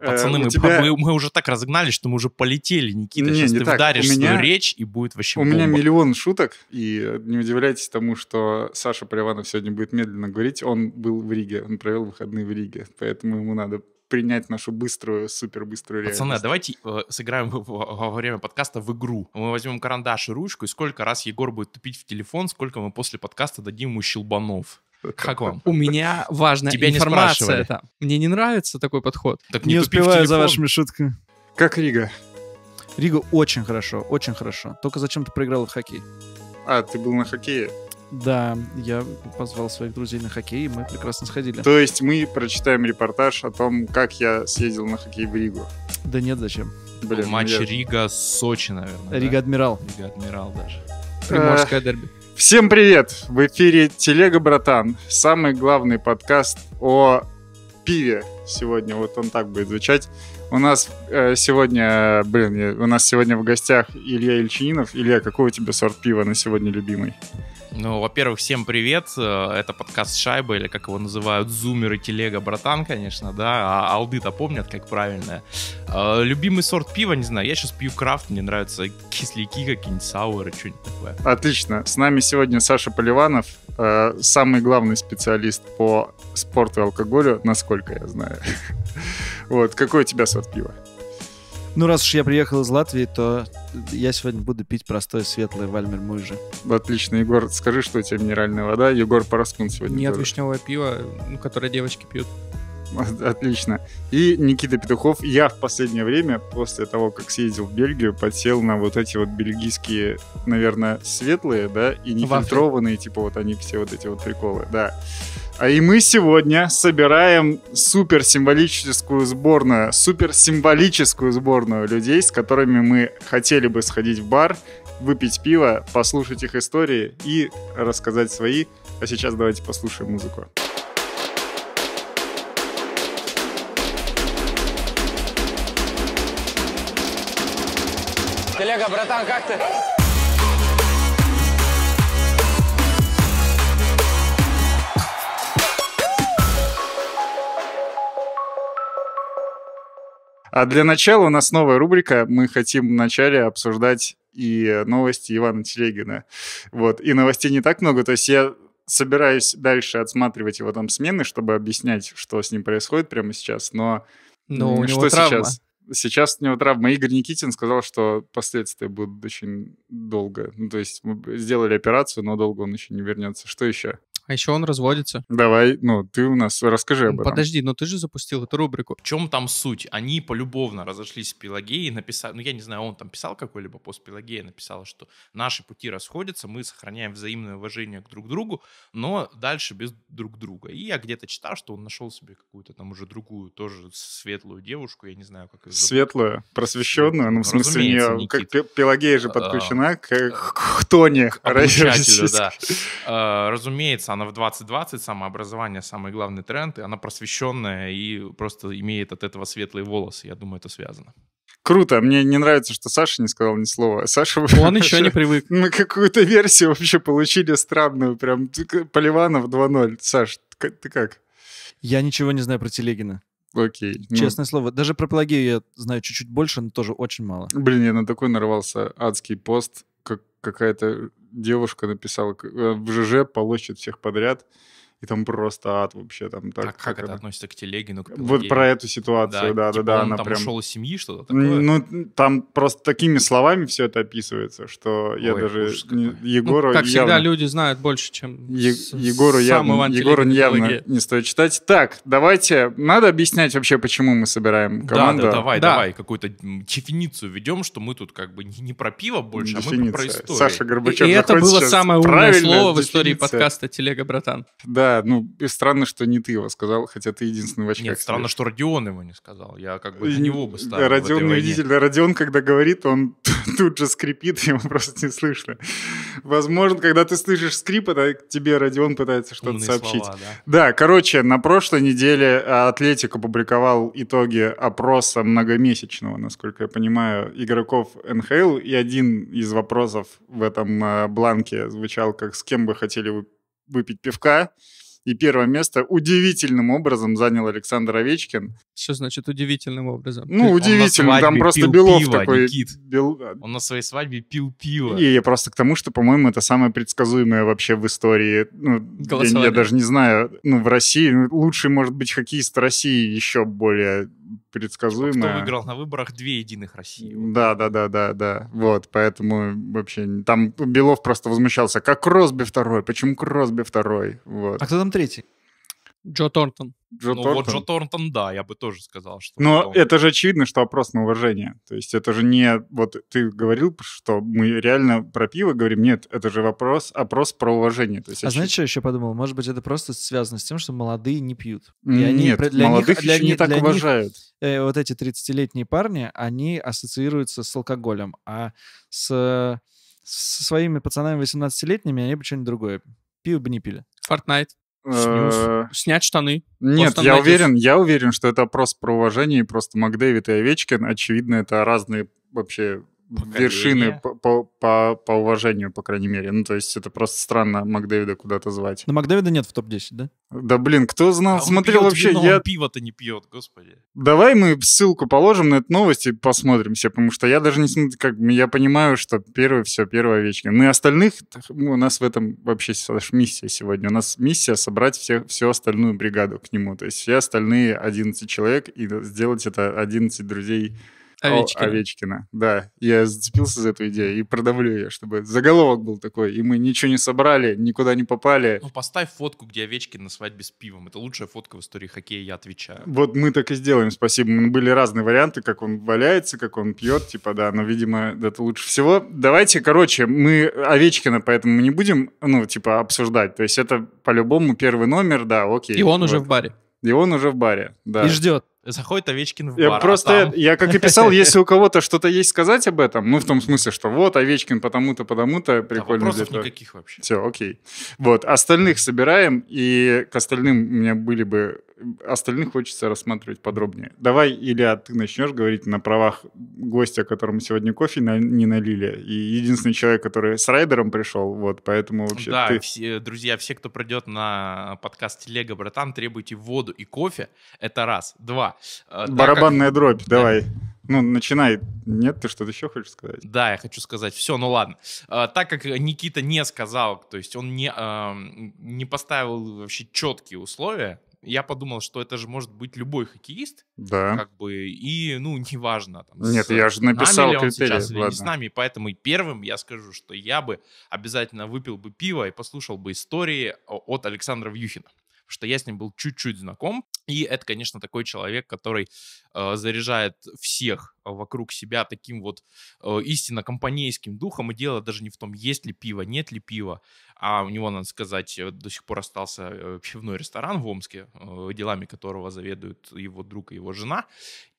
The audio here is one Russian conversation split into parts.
Пацаны, эм, мы, тебя... мы, мы уже так разогнали, что мы уже полетели, Никита. Не, Сейчас не ты так. вдаришь меня... свою речь, и будет вообще У бомба. меня миллион шуток, и не удивляйтесь тому, что Саша Приванов сегодня будет медленно говорить. Он был в Риге, он провел выходные в Риге, поэтому ему надо принять нашу быструю, супербыструю. реальность. Пацаны, давайте э, сыграем в, в, во время подкаста в игру. Мы возьмем карандаш и ручку, и сколько раз Егор будет тупить в телефон, сколько мы после подкаста дадим ему щелбанов. Как вам? У меня важная Тебя информация. Не Мне не нравится такой подход. Так не, не успеваю за вашими шутками. Как Рига? Рига очень хорошо, очень хорошо. Только зачем ты проиграл в хоккей? А, ты был на хоккее? Да, я позвал своих друзей на хоккей, и мы прекрасно сходили. То есть мы прочитаем репортаж о том, как я съездил на хоккей в Ригу? Да нет, зачем. Блин, Матч я... Рига-Сочи, наверное. Рига-Адмирал. Да? Рига-Адмирал даже. Приморское а... дерби. Всем привет! В эфире Телега Братан, самый главный подкаст о пиве сегодня. Вот он так будет звучать. У нас э, сегодня, блин, у нас сегодня в гостях Илья Ильчининов. Илья, какой у тебя сорт пива на сегодня любимый? Ну, во-первых, всем привет. Э, это подкаст «Шайба», или как его называют, Зумер и телега, братан, конечно, да. А алды-то помнят, как правильно. Э, любимый сорт пива, не знаю, я сейчас пью крафт, мне нравятся кисляки какие-нибудь, сауры, что-нибудь такое. Отлично. С нами сегодня Саша Поливанов, э, самый главный специалист по спорту и алкоголю, насколько я знаю. Вот, какой у тебя сорт пива? Ну, раз уж я приехал из Латвии, то я сегодня буду пить простое светлое Вальмер Мужи. Отлично, Егор, скажи, что у тебя минеральная вода. Егор Пороскун сегодня. Нет, тоже. вишневое пиво, ну, которое девочки пьют. Отлично. И Никита Петухов. Я в последнее время, после того, как съездил в Бельгию, подсел на вот эти вот бельгийские, наверное, светлые, да, и нефильтрованные, Вафли. типа вот они все вот эти вот приколы, да. А и мы сегодня собираем супер символическую сборную, супер символическую сборную людей, с которыми мы хотели бы сходить в бар, выпить пиво, послушать их истории и рассказать свои. А сейчас давайте послушаем музыку. Коллега, братан, как ты? А для начала у нас новая рубрика. Мы хотим вначале обсуждать и новости Ивана Телегина. Вот. И новостей не так много. То есть я собираюсь дальше отсматривать его там смены, чтобы объяснять, что с ним происходит прямо сейчас. Но, Но у что него травма. сейчас? Сейчас у него травма. Игорь Никитин сказал, что последствия будут очень долго. Ну, то есть мы сделали операцию, но долго он еще не вернется. Что еще? А еще он разводится. Давай, ну, ты у нас расскажи об этом. Подожди, но ну ты же запустил эту рубрику. В чем там суть? Они полюбовно разошлись с Пелагеей, написали, ну, я не знаю, он там писал какой-либо пост Пелагея, написал, что наши пути расходятся, мы сохраняем взаимное уважение к друг другу, но дальше без друг друга. И я где-то читал, что он нашел себе какую-то там уже другую, тоже светлую девушку, я не знаю, как ее зовут. Светлую, просвещенную, ну, в смысле, не, как Пелагея же подключена а, к Хтоне. К да. А, разумеется, она в 2020, самообразование, самый главный тренд, и она просвещенная и просто имеет от этого светлые волосы. Я думаю, это связано. Круто. Мне не нравится, что Саша не сказал ни слова. Саша... Он еще не привык. Мы какую-то версию вообще получили странную. Прям Поливанов 2.0. Саш, ты как? Я ничего не знаю про Телегина. Окей. Ну. Честное ну... слово. Даже про плагию я знаю чуть-чуть больше, но тоже очень мало. Блин, я на такой нарвался адский пост. Как какая-то девушка написала, э, в ЖЖ полощет всех подряд, и там просто ад вообще там. Так, а как, как это, относится к Телегину? К вот про эту ситуацию, да, да, типа да. Он она ну, там прям... ушел из семьи, что-то такое? Ну, там просто такими словами все это описывается, что Ой, я даже... Не... Егору ну, как явно... всегда, люди знают больше, чем е- с... Егору явно, Егору явно не стоит читать. Так, давайте, надо объяснять вообще, почему мы собираем команду. Да, да, давай, да. давай, какую-то дефиницию ведем, что мы тут как бы не про пиво больше, Дефиниция. а мы про историю. Саша Горбачев И, и это было самое умное слово в истории подкаста «Телега, братан». Да, да, ну и странно, что не ты его сказал, хотя ты единственный в очках. Нет, странно, что Родион его не сказал. Я как бы за него бы ставил. Родион убедительно. Родион, когда говорит, он тут же скрипит, его просто не слышно. Возможно, когда ты слышишь скрип, это тебе Родион пытается что-то Умные сообщить. Слова, да. да, короче, на прошлой неделе а, Атлетик опубликовал итоги опроса многомесячного, насколько я понимаю, игроков НХЛ, и один из вопросов в этом а, бланке звучал как «С кем бы хотели вы выпить пивка. И первое место удивительным образом занял Александр Овечкин. Что значит удивительным образом? Ну, удивительно, там просто Белов пиво, такой... Никит. Бел... Он на своей свадьбе пил пиво. И я просто к тому, что, по-моему, это самое предсказуемое вообще в истории. Ну, я, я даже не знаю, ну, в России ну, лучший, может быть, хоккеист России еще более предсказуемая. Типа, кто выиграл на выборах две единых России. Да, да, да, да, да. Вот, поэтому вообще там Белов просто возмущался, как Кросби второй, почему Кросби второй? Вот. А кто там третий? Джо Торнтон. Джо ну Торнтон. вот Джо Торнтон, да, я бы тоже сказал, что... Но он... это же очевидно, что опрос на уважение. То есть это же не... Вот ты говорил, что мы реально про пиво говорим. Нет, это же вопрос, опрос про уважение. То есть, а очевидно. знаешь, что я еще подумал? Может быть, это просто связано с тем, что молодые не пьют. И они, Нет, для молодых них, еще них, не так для уважают. Них, э, вот эти 30-летние парни, они ассоциируются с алкоголем, а с, со своими пацанами 18-летними они бы что-нибудь другое. Пиво бы не пили. Fortnite. Э, Снять штаны. Нет, я уверен, я уверен, что это опрос про уважение, и просто Макдэвид и Овечкин, очевидно, это разные вообще Поколение. вершины по, по, по, по уважению, по крайней мере. Ну, то есть это просто странно Макдэвида куда-то звать. Но Макдэвида нет в топ-10, да? Да, блин, кто знал? А Смотри, пьет вообще вино, я... Он пиво-то не пьет, господи. Давай мы ссылку положим на эту новость и посмотрим все, потому что я даже не... Как, я понимаю, что первое все, первое вечное. Ну, мы остальных... Ну, у нас в этом вообще Саш, миссия сегодня. У нас миссия собрать все, всю остальную бригаду к нему. То есть все остальные 11 человек и сделать это 11 друзей Овечкина. Овечкина, да. Я зацепился за эту идею и продавлю ее, чтобы заголовок был такой, и мы ничего не собрали, никуда не попали. Ну, поставь фотку, где Овечкин на свадьбе с пивом. Это лучшая фотка в истории хоккея, я отвечаю. Вот мы так и сделаем, спасибо. Были разные варианты, как он валяется, как он пьет, типа, да, но, видимо, это лучше всего. Давайте, короче, мы Овечкина, поэтому мы не будем, ну, типа, обсуждать. То есть это по-любому первый номер, да, окей. И он вот. уже в баре. И он уже в баре, да. И ждет заходит Овечкин в бар. Я а просто, а там... я как и писал, если у кого-то что-то есть сказать об этом, ну, в том смысле, что вот Овечкин потому-то, потому-то, прикольно. Да, вопросов никаких вообще. Все, окей. Вот, остальных собираем, и к остальным у меня были бы остальных хочется рассматривать подробнее. Давай, Илья, ты начнешь говорить на правах гостя, которому сегодня кофе на, не налили, и единственный человек, который с райдером пришел, вот, поэтому вообще Да, ты... все, друзья, все, кто придет на подкаст Лего братан, требуйте воду и кофе, это раз. Два, а, Барабанная ну, дробь, давай. Ну, начинай. Нет, ты что-то еще хочешь сказать? Да, я хочу сказать. Все, ну ладно. А, так как Никита не сказал, то есть он не, не поставил вообще четкие условия, я подумал, что это же может быть любой хоккеист. Да. Как бы, и, ну, неважно. Там, Нет, с, я же написал критерии. сейчас или не с нами, поэтому и первым я скажу, что я бы обязательно выпил бы пиво и послушал бы истории от Александра Вьюхина что я с ним был чуть-чуть знаком. И это, конечно, такой человек, который э, заряжает всех а, вокруг себя таким вот э, истинно компанейским духом, и дело даже не в том, есть ли пиво, нет ли пива, а у него, надо сказать, э, до сих пор остался э, пивной ресторан в Омске, э, делами которого заведует его друг и его жена,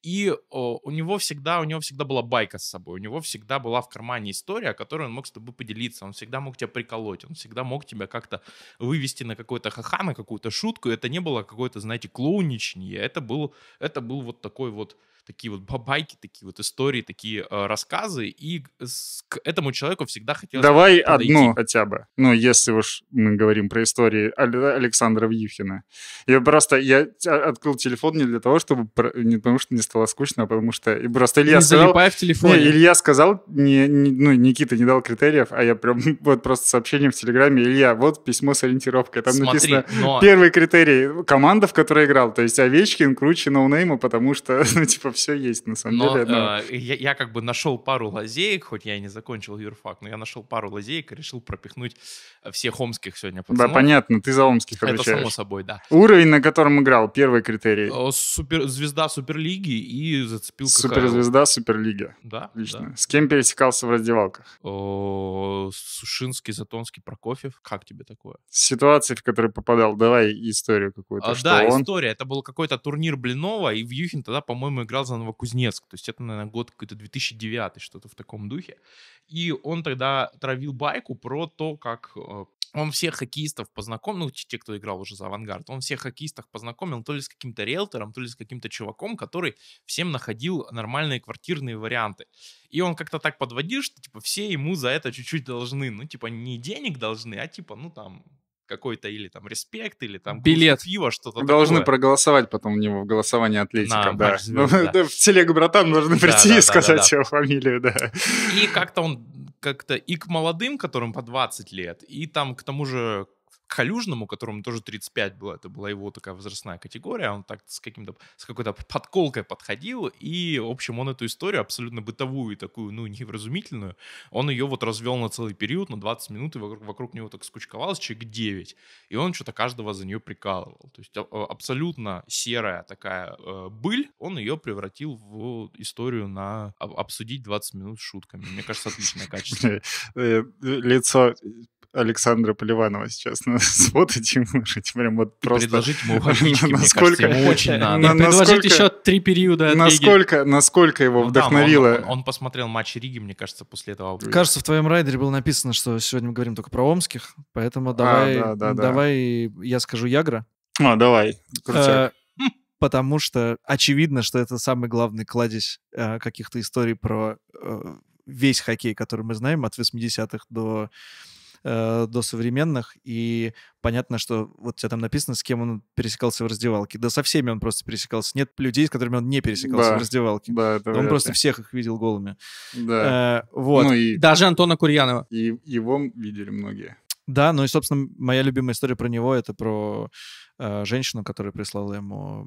и о, э, у него всегда, у него всегда была байка с собой, у него всегда была в кармане история, которую он мог с тобой поделиться, он всегда мог тебя приколоть, он всегда мог тебя как-то вывести на какой-то ха на какую-то шутку, это не было какое-то, знаете, клоуничнее, это был, это был вот такой вот такие вот бабайки такие вот истории, такие э, рассказы, и к этому человеку всегда хотелось... Давай подойти. одну хотя бы, ну, если уж мы говорим про истории Александра Вьюхина. Я просто, я а, открыл телефон не для того, чтобы, не потому что мне стало скучно, а потому что и просто Илья не сказал... залипай в телефоне. Не, Илья сказал, не, не, ну, Никита не дал критериев, а я прям вот просто сообщением в Телеграме, Илья, вот письмо с ориентировкой, там Смотри, написано но... первый критерий, команда, в которой играл, то есть Овечкин круче ноунейма, потому что, ну, типа, все есть, на самом но, деле. Но... Э, я, я как бы нашел пару лазеек, хоть я и не закончил юрфак, но я нашел пару лазеек и решил пропихнуть э, всех омских сегодня пацанов. Да, понятно, ты за омских отвечаешь. Это само собой, да. Уровень, на котором играл, первый критерий. Э, супер, звезда Суперлиги и зацепил Суперзвезда Суперлиги. Да, Отлично. Да. С кем пересекался в раздевалках? О, Сушинский, Затонский, Прокофьев. Как тебе такое? Ситуации, в которые попадал. Давай историю какую-то. А, да, он... история. Это был какой-то турнир Блинова, и в Юхин тогда, по-моему, играл переезжал за Новокузнецк. То есть это, наверное, год какой-то 2009, что-то в таком духе. И он тогда травил байку про то, как э, он всех хоккеистов познакомил, ну, те, кто играл уже за «Авангард», он всех хоккеистов познакомил то ли с каким-то риэлтором, то ли с каким-то чуваком, который всем находил нормальные квартирные варианты. И он как-то так подводил, что, типа, все ему за это чуть-чуть должны. Ну, типа, не денег должны, а, типа, ну, там, какой-то или там респект, или там билет, пиво, что-то Должны проголосовать потом у него в голосовании атлетика, На, да. Ну, да. В телегу братан нужно прийти да, да, сказать да, да, его фамилию, да. И как-то он как-то и к молодым, которым по 20 лет, и там к тому же к Калюжному, которому тоже 35 было, это была его такая возрастная категория, он так с, каким-то, с какой-то подколкой подходил, и, в общем, он эту историю абсолютно бытовую, такую, ну, невразумительную, он ее вот развел на целый период, на 20 минут, и вокруг, вокруг него так скучковалось человек 9, и он что-то каждого за нее прикалывал. То есть а, а, абсолютно серая такая э, быль, он ее превратил в историю на обсудить 20 минут шутками. Мне кажется, отличное качество. Э, лицо Александра Поливанова сейчас нас вот и выложить. Прям вот просто... предложить ему увольнички, насколько, кажется, ему очень надо. На, предложить еще три периода насколько, Насколько его ну, вдохновило... Да, он, он, посмотрел матч Риги, мне кажется, после этого. Кажется, в твоем райдере было написано, что сегодня мы говорим только про омских, поэтому а, давай, а, да, да, давай я скажу Ягра. А, давай, крутяк. Э, потому что очевидно, что это самый главный кладезь э, каких-то историй про э, весь хоккей, который мы знаем, от 80-х до э, до современных, и понятно, что вот у тебя там написано, с кем он пересекался в раздевалке. Да со всеми он просто пересекался. Нет людей, с которыми он не пересекался да, в раздевалке. Да, это он просто ли. всех их видел голыми. Да. Э, ну вот. Ну, и... Даже Антона Курьянова. И его видели многие. Да, ну и, собственно, моя любимая история про него это про э, женщину, которая прислала ему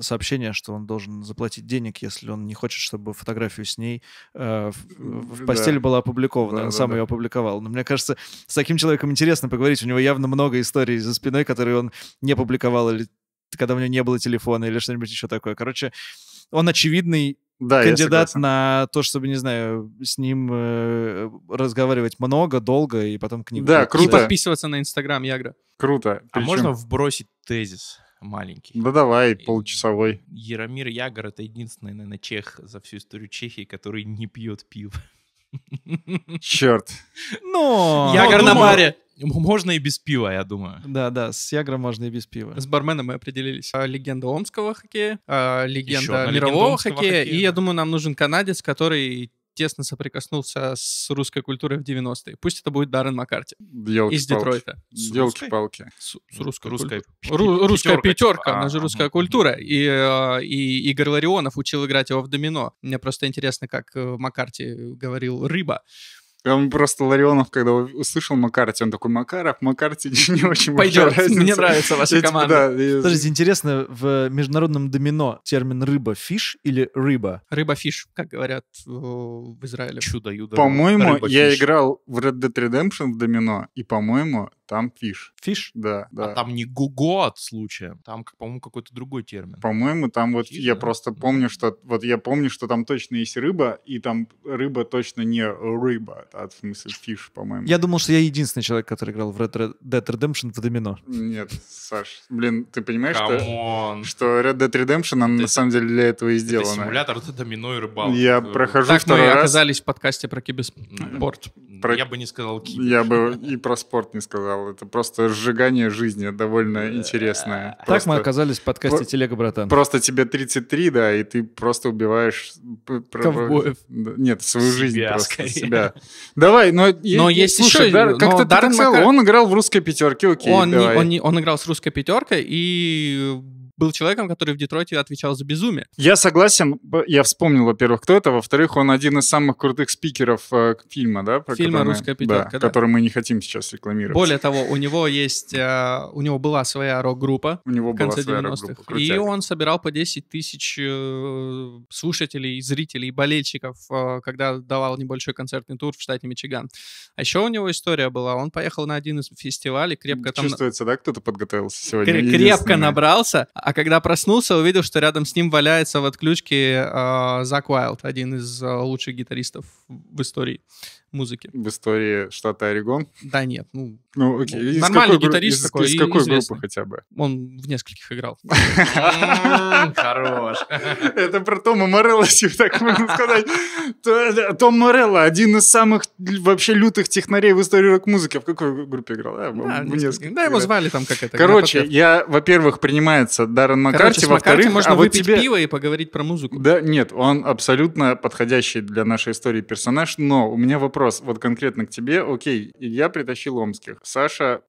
сообщение, что он должен заплатить денег, если он не хочет, чтобы фотографию с ней э, в, в постели да. была опубликована. Да, он да, сам да. ее опубликовал. Но мне кажется, с таким человеком интересно поговорить. У него явно много историй за спиной, которые он не публиковал, или когда у него не было телефона, или что-нибудь еще такое. Короче, он очевидный да, кандидат на то, чтобы, не знаю, с ним э, разговаривать много, долго и потом книгу. Да, круто. И подписываться на Инстаграм Ягра. Круто. А можно вбросить тезис маленький? Да давай, полчасовой. Яромир Ягор — это единственный, наверное, чех за всю историю Чехии, который не пьет пиво. Черт. Но... Ягор Можно и без пива, я думаю. Да, да, с Ягром можно и без пива. С барменом мы определились. А, легенда омского хоккея, а, легенда Еще мирового легенда хоккея, хоккея, и да. я думаю, нам нужен канадец, который тесно соприкоснулся с русской культурой в 90-е. Пусть это будет Даррен Маккарти Елки из Детройта. Елки-палки. С, русской русской Ру, Русская пятерка, типа. она же русская культура. И, э, и Игорь Ларионов учил играть его в домино. Мне просто интересно, как э, Маккарти говорил «рыба». Он просто Ларионов, когда услышал Макарти, он такой, Макаров, Макарти не очень Пойдет, мне нравится ваша типа, команда. Да, Подожди, интересно, в международном домино термин рыба-фиш или рыба? Рыба-фиш, как говорят э, в Израиле. Чудо-юдо. По-моему, я играл в Red Dead Redemption в домино, и, по-моему, там фиш. Фиш? Да, а да. А там не гуго от случая, там, по-моему, какой-то другой термин. По-моему, там вот Фиш, я да? просто помню, что вот я помню, что там точно есть рыба, и там рыба точно не рыба, а в смысле фиш, по-моему. Я думал, что я единственный человек, который играл в Red Dead Redemption в домино. Нет, Саш, блин, ты понимаешь, что, on. что Red Dead Redemption, она на самом деле для этого и сделана. Это симулятор это домино и рыбалка. Я прохожу так второй мы раз. оказались в подкасте про киберспорт. Про... Я бы не сказал кибер. Я бы и про спорт не сказал сказал. Это просто сжигание жизни довольно интересное. Так просто... мы оказались в подкасте Про... «Телега, братан». Просто тебе 33, да, и ты просто убиваешь... Ковбоев. Нет, свою себя, жизнь просто, скорее. себя. Давай, но... Но я, есть слушай, еще... Да, как-то Даррен Макар... Он играл в «Русской пятерке», окей, он, давай. Не, он, не, он играл с «Русской пятеркой» и был человеком, который в Детройте отвечал за безумие. Я согласен. Я вспомнил, во-первых, кто это. Во-вторых, он один из самых крутых спикеров э, фильма, да? Про фильма который, «Русская пятерка», да, да. Который мы не хотим сейчас рекламировать. Более того, у него есть... Э, у него была своя рок-группа. У него в конце была своя рок-группа. И он собирал по 10 тысяч э, слушателей, зрителей, болельщиков, э, когда давал небольшой концертный тур в штате Мичиган. А еще у него история была. Он поехал на один из фестивалей, крепко там... Чувствуется, да, кто-то подготовился сегодня? Крепко набрался. А а когда проснулся, увидел, что рядом с ним валяется в отключке э, Зак Уайлд, один из э, лучших гитаристов в истории музыки. В истории штата Орегон? Да нет, ну... Ну, окей. Ну, из нормальный какой, гитарист из, такой, Из какой известный. группы хотя бы? Он в нескольких играл. Хорош. Это про Тома Морелла, если типа, так можно сказать. Э, Том Морелло, один из самых вообще лютых технарей в истории рок-музыки. В какой группе играл? А, да, его звали там как это. Короче, я, во-первых, принимается Даррен Маккарти, во-вторых... можно а выпить пиво и поговорить про музыку. Да, нет, он абсолютно подходящий для нашей истории персонаж, но у меня вопрос вопрос вот конкретно к тебе. Окей, я притащил омских. Саша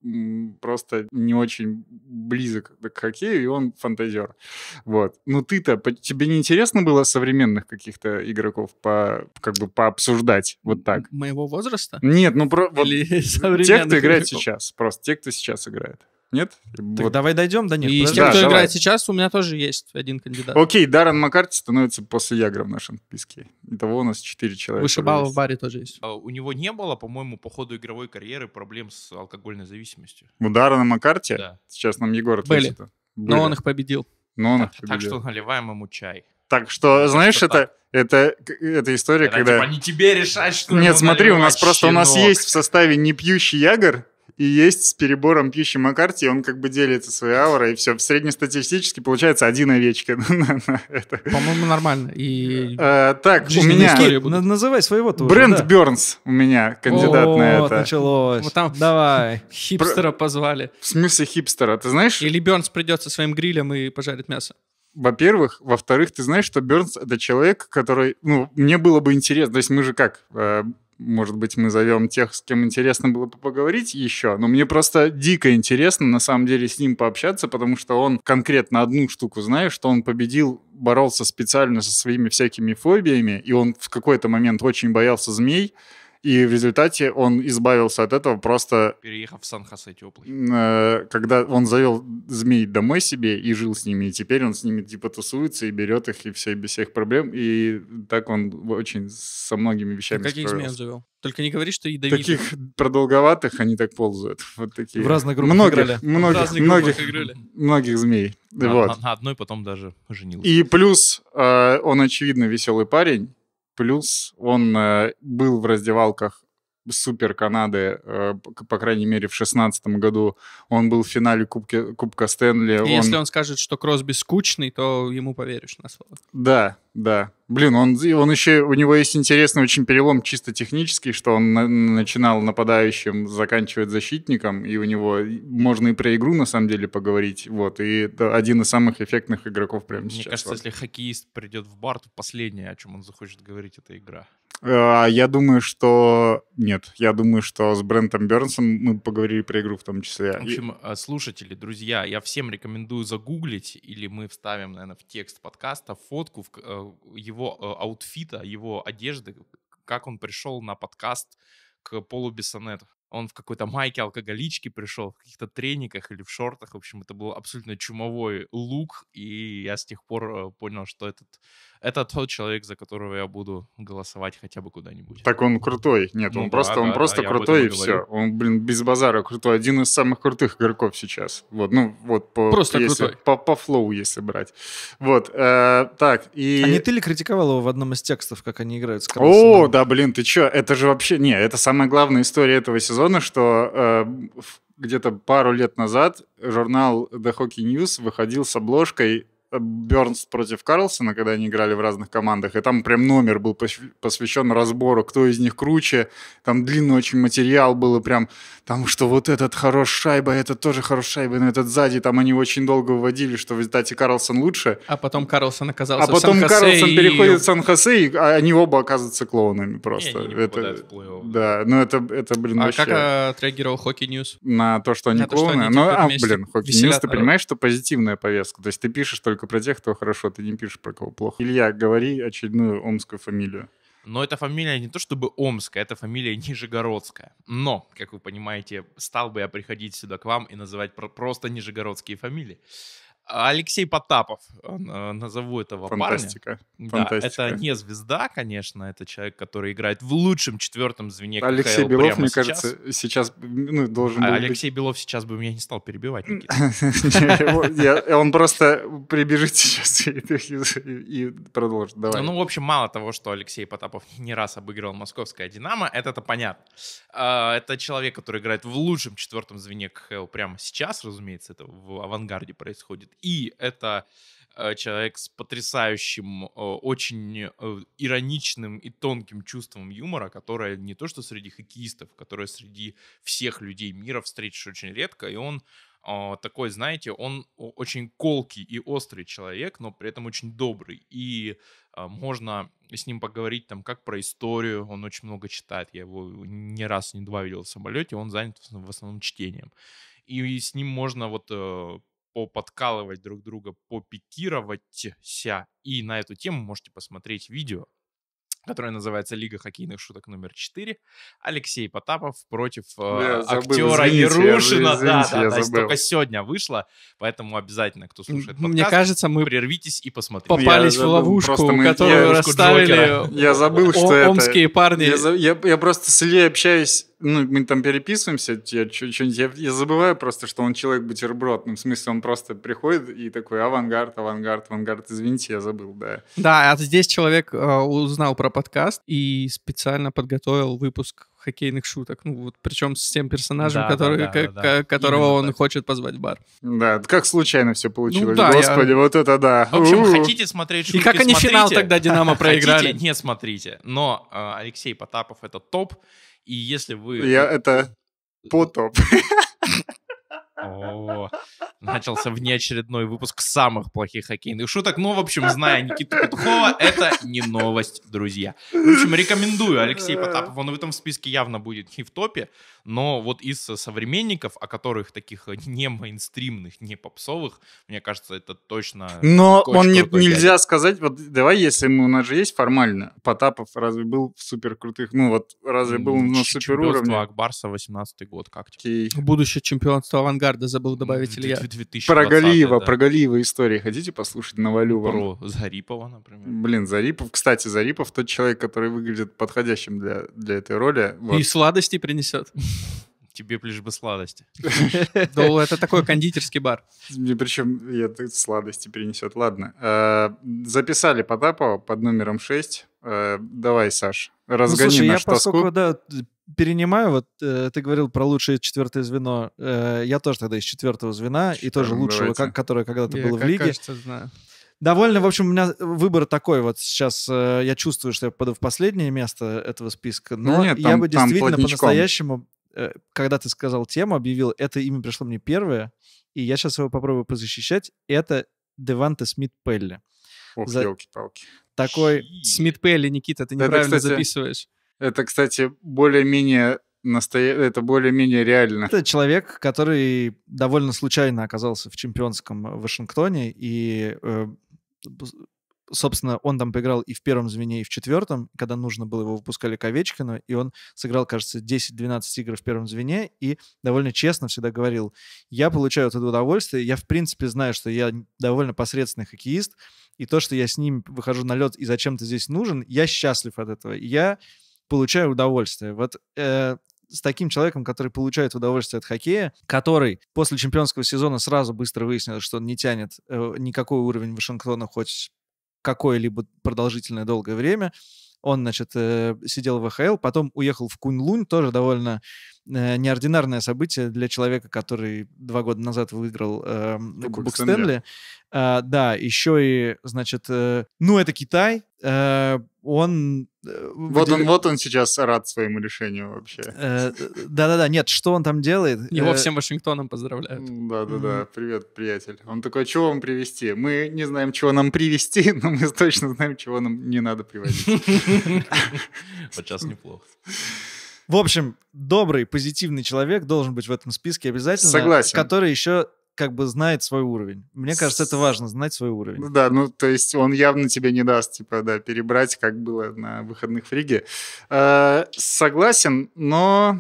просто не очень близок к хоккею, и он фантазер. Вот. Ну ты-то, тебе не интересно было современных каких-то игроков по, как бы пообсуждать вот так? Моего возраста? Нет, ну про, вот, те, кто играет игроков? сейчас, просто тех, кто сейчас играет. Нет? Так вот. давай дойдем до них. И с тех, да, кто давай. играет сейчас, у меня тоже есть один кандидат. Окей, Даррен Маккарти становится после Ягра в нашем списке. Итого у нас четыре человека. Вышибал в баре тоже есть. А, у него не было, по-моему, по ходу игровой карьеры проблем с алкогольной зависимостью. У Даррена Маккарти? Да. Сейчас нам Егор ответит. Были. Были. Но он их победил. Но он так, их победил. Так что наливаем ему чай. Так что, знаешь, что это, это, это история, Ради когда... Типа, не тебе решать, что Нет, смотри, у нас просто, у нас есть в составе не пьющий ягор, и есть с перебором пищи Маккарти, он как бы делится своей аурой, и все. В среднестатистически получается один овечка. По-моему, нормально. И... А, так, у меня... Называй своего тоже. Брент да? Бернс у меня кандидат О, на это. началось. Вот там Давай. Хипстера позвали. В смысле хипстера? Ты знаешь? Или Бернс придется своим грилем и пожарит мясо во-первых. Во-вторых, ты знаешь, что Бернс — это человек, который... Ну, мне было бы интересно. То есть мы же как? Э, может быть, мы зовем тех, с кем интересно было бы поговорить еще. Но мне просто дико интересно, на самом деле, с ним пообщаться, потому что он конкретно одну штуку знает, что он победил, боролся специально со своими всякими фобиями, и он в какой-то момент очень боялся змей, и в результате он избавился от этого просто... Переехав в Сан-Хосе теплый. Э, когда он завел змей домой себе и жил с ними, и теперь он с ними типа тусуется и берет их, и все, и без всех проблем. И так он очень со многими вещами Ты Каких змей он завел? Только не говори, что ядовитых. Таких продолговатых они так ползают. Вот такие. В разных группах многих, играли. Многих, в разных многих, играли. многих змей. А, вот. на, на одной потом даже женился. И плюс э, он, очевидно, веселый парень Плюс он э, был в раздевалках Супер Канады, э, по крайней мере, в шестнадцатом году. Он был в финале Кубки, Кубка Стэнли. И он... Если он скажет, что Кросби скучный, то ему поверишь на слово. Да, да. Блин, он, он еще, у него есть интересный очень перелом чисто технический, что он на, начинал нападающим, заканчивает защитником, и у него можно и про игру на самом деле поговорить. Вот, и это один из самых эффектных игроков прямо Мне сейчас. Мне кажется, вот. если хоккеист придет в бар, то последнее, о чем он захочет говорить, это игра. А, я думаю, что... Нет, я думаю, что с Брентом Бернсом мы поговорили про игру в том числе. В общем, э, слушатели, друзья, я всем рекомендую загуглить, или мы вставим, наверное, в текст подкаста фотку, в э, Э, его э, аутфита, его одежды, как он пришел на подкаст к Полу Бессонету. Он в какой-то майке алкоголички пришел, в каких-то трениках или в шортах. В общем, это был абсолютно чумовой лук, и я с тех пор э, понял, что этот это тот человек, за которого я буду голосовать хотя бы куда-нибудь. Так он крутой. Нет, ну, он да, просто, да, он да, просто да, крутой и все. Говорю. Он, блин, без базара крутой. Один из самых крутых игроков сейчас. Вот, ну, вот по, просто если, крутой. По, по флоу, если брать. Вот, э, так, и... А не ты ли критиковал его в одном из текстов, как они играют с Карлсоном? О, да, блин, ты что? Это же вообще... Не, это самая главная история этого сезона, что э, где-то пару лет назад журнал The Hockey News выходил с обложкой Бернс против Карлсона, когда они играли в разных командах, и там прям номер был посвящен разбору, кто из них круче, там длинный очень материал был, и прям там, что вот этот хорош шайба, этот тоже хорош шайба, но этот сзади, там они очень долго выводили, что в результате Карлсон лучше. А потом Карлсон оказался А потом в Карлсон и... переходит в Сан-Хосе, и а, они оба оказываются клоунами просто. Не, не это, да, ну это, это блин, А вообще... как отреагировал Хоккей Ньюс? На то, что они на клоуны? То, что они типа ну, а, блин, Хоккей Ньюс, ты понимаешь, что позитивная повестка, то есть ты пишешь только только про тех, кто хорошо, ты не пишешь про кого плохо. Илья, говори очередную омскую фамилию. Но эта фамилия не то чтобы омская, это фамилия нижегородская. Но, как вы понимаете, стал бы я приходить сюда к вам и называть просто нижегородские фамилии. А Алексей Потапов, э, назову этого Фантастика. парня. Фантастика. Да, это не звезда, конечно, это человек, который играет в лучшем четвертом звене Алексей КХЛ Белов, мне сейчас. кажется, сейчас ну, должен а, был... Алексей Белов сейчас бы меня не стал перебивать, Он просто прибежит сейчас и продолжит. Давай. Ну, в общем, мало того, что Алексей Потапов не раз обыгрывал московское «Динамо», это-то понятно. А, это человек, который играет в лучшем четвертом звене КХЛ прямо сейчас, разумеется, это в авангарде происходит и это э, человек с потрясающим, э, очень э, ироничным и тонким чувством юмора, которое не то что среди хоккеистов, которое среди всех людей мира встретишь очень редко, и он такой, знаете, он очень колкий и острый человек, но при этом очень добрый. И можно с ним поговорить там как про историю, он очень много читает, я его не раз, не два видел в самолете, он занят в основном чтением. И с ним можно вот поподкалывать друг друга, попикироваться. И на эту тему можете посмотреть видео, которое называется «Лига хоккейных шуток номер 4». Алексей Потапов против э, забыл, актера извините, Ярушина. Я, извините, да, да, я да, забыл. только сегодня вышло, поэтому обязательно, кто слушает подкаст, Мне кажется, мы прервитесь и посмотрите. Попались я в ловушку, мы... которую я, расставили я забыл, что омские это... парни. Я, я, я просто с Ильей общаюсь ну, мы там переписываемся, я, я, я забываю просто, что он человек-бутерброд. Ну, в смысле, он просто приходит и такой авангард, авангард, авангард, извините, я забыл, да. Да, а здесь человек э, узнал про подкаст и специально подготовил выпуск хоккейных шуток. Ну, вот причем с тем персонажем, да, который, да, да, к, да. которого Именно он так. хочет позвать в бар. Да, как случайно все получилось. Ну, да, Господи, я... вот это да. В общем, У-у-у. хотите смотреть шутки, И как они смотрите. финал тогда Динамо проиграли? Хотите, не смотрите. Но э, Алексей Потапов это топ. И если вы... Я это э, потоп. О, начался внеочередной выпуск самых плохих хоккейных шуток. Ну, в общем, зная Никиту Петухова, это не новость, друзья. В общем, рекомендую Алексей Потапов. Он в этом списке явно будет не в топе, но вот из современников, о которых таких не мейнстримных, не попсовых, мне кажется, это точно... Но он не, нельзя дядя. сказать, вот давай, если мы, у нас же есть формально, Потапов разве был в супер крутых, ну вот разве был на супер уровне? Акбарса 18 год, как тебе? Будущее чемпионство авангарда Авангарда забыл добавить, Илья. Про Галиева, да. про Галиева истории хотите послушать? Навалюва? Про Зарипова, например. Блин, Зарипов, кстати, Зарипов тот человек, который выглядит подходящим для, для этой роли. Вот. И сладости принесет. Тебе лишь бы сладости. Да, это такой кондитерский бар. Причем я сладости принесет. Ладно. А, записали Потапова под номером 6. А, давай, Саш, ну, разгони ну, слушай, наш я, тоску. поскольку, да, перенимаю, вот э, ты говорил про лучшее четвертое звено. Э, я тоже тогда из четвертого звена, Что и тоже лучшего, как, которое когда-то было в лиге. Кажется, знаю. Довольно, в общем, у меня выбор такой. Вот сейчас э, я чувствую, что я попаду в последнее место этого списка, ну но ну, нет, там, я бы действительно по-настоящему, э, когда ты сказал тему, объявил, это имя пришло мне первое, и я сейчас его попробую позащищать. Это Деванте Смит Пелли. Ох, За... елки-палки. Такой... Смит Пелли, Никита, ты неправильно это, кстати... записываешь. Это, кстати, более-менее настоя... это более-менее реально. Это человек, который довольно случайно оказался в чемпионском Вашингтоне, и, э, собственно, он там поиграл и в первом звене, и в четвертом, когда нужно было, его выпускали к Овечкину, и он сыграл, кажется, 10-12 игр в первом звене, и довольно честно всегда говорил, я получаю вот это удовольствие, я, в принципе, знаю, что я довольно посредственный хоккеист, и то, что я с ним выхожу на лед и зачем то здесь нужен, я счастлив от этого. И я получаю удовольствие. Вот э, с таким человеком, который получает удовольствие от хоккея, который после чемпионского сезона сразу быстро выяснил, что он не тянет э, никакой уровень Вашингтона хоть какое-либо продолжительное долгое время. Он, значит, э, сидел в ВХЛ, потом уехал в Кунь-Лунь, тоже довольно Э, неординарное событие для человека, который два года назад выиграл э, Кубок Стэнли. Стэнли. А, да, еще и, значит, э, ну это Китай, э, он... Э, вот, выдел... он, вот он сейчас рад своему решению вообще. Э, да-да-да, э, нет, что он там делает? Его э... всем Вашингтоном поздравляют. Да-да-да, mm-hmm. привет, приятель. Он такой, чего вам привезти? Мы не знаем, чего нам привезти, но мы точно знаем, чего нам не надо привозить. Вот сейчас неплохо. В общем, добрый, позитивный человек должен быть в этом списке обязательно. Согласен. Который еще как бы знает свой уровень. Мне кажется, это важно, знать свой уровень. Ну да, ну то есть он явно тебе не даст, типа, да, перебрать, как было на выходных в Риге. Э, согласен, но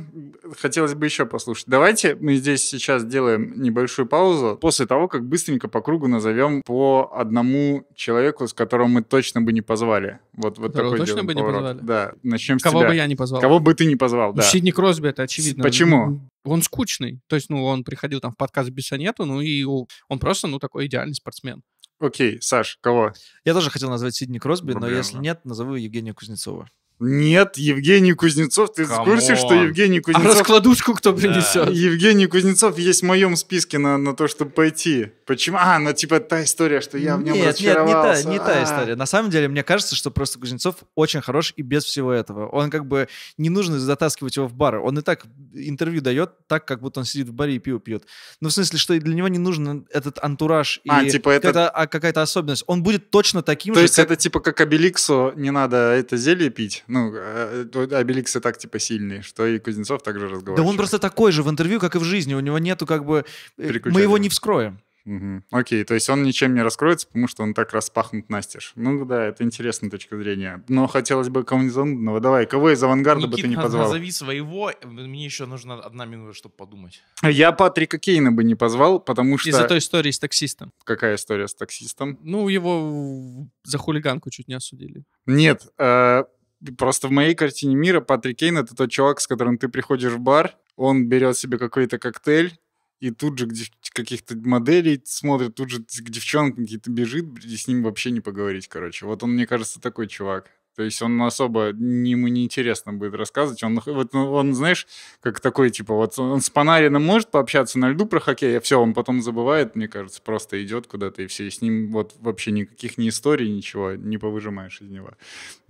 хотелось бы еще послушать. Давайте мы здесь сейчас делаем небольшую паузу после того, как быстренько по кругу назовем по одному человеку, с которым мы точно бы не позвали. Вот, вот Здорово, такой точно бы поворот. не позвали? Да, начнем Кого с тебя. Кого бы я не позвал? Кого бы ты не позвал, да. Сидни Кросби, это очевидно. Почему? он скучный. То есть, ну, он приходил там в подкаст Бессонету, ну, и он просто, ну, такой идеальный спортсмен. Окей, Саш, кого? Я тоже хотел назвать Сидни Кросби, Проблема. но если нет, назову Евгения Кузнецова. Нет, Евгений Кузнецов, ты Камон. в курсе, что Евгений а Кузнецов... А раскладушку кто принесет? Да. Евгений Кузнецов есть в моем списке на, на то, чтобы пойти. Почему? А, ну типа та история, что я в нем нет, разочаровался. Нет, не та, не та а. история. На самом деле, мне кажется, что просто Кузнецов очень хорош и без всего этого. Он как бы, не нужно затаскивать его в бар. Он и так интервью дает так, как будто он сидит в баре и пиво пьет. Ну, в смысле, что для него не нужен этот антураж и а, типа какая-то, а, какая-то особенность. Он будет точно таким то же. То есть как... это типа как Обеликсу не надо это зелье пить? Ну, э, Обеликс и так типа сильный, что и Кузнецов также разговаривает. Да он просто такой же в интервью, как и в жизни. У него нету как бы... Э, мы его не вскроем. Угу. Окей, то есть он ничем не раскроется, потому что он так распахнут настежь. Ну да, это интересная точка зрения. Но хотелось бы кого-нибудь Давай, кого из авангарда Никит, бы ты не позвал? назови своего. Мне еще нужна одна минута, чтобы подумать. Я Патрика Кейна бы не позвал, потому что... Из-за той истории с таксистом. Какая история с таксистом? Ну, его за хулиганку чуть не осудили. Нет, э, Просто в моей картине мира Патрик Кейн — это тот чувак, с которым ты приходишь в бар, он берет себе какой-то коктейль, и тут же каких-то моделей смотрит, тут же к девчонкам какие-то бежит, и с ним вообще не поговорить, короче. Вот он, мне кажется, такой чувак. То есть он особо не, ему неинтересно будет рассказывать. Он, вот, ну, он, знаешь, как такой, типа, вот он с Панарином может пообщаться на льду про хоккей, а все, он потом забывает, мне кажется, просто идет куда-то, и все, и с ним вот вообще никаких ни историй, ничего не повыжимаешь из него.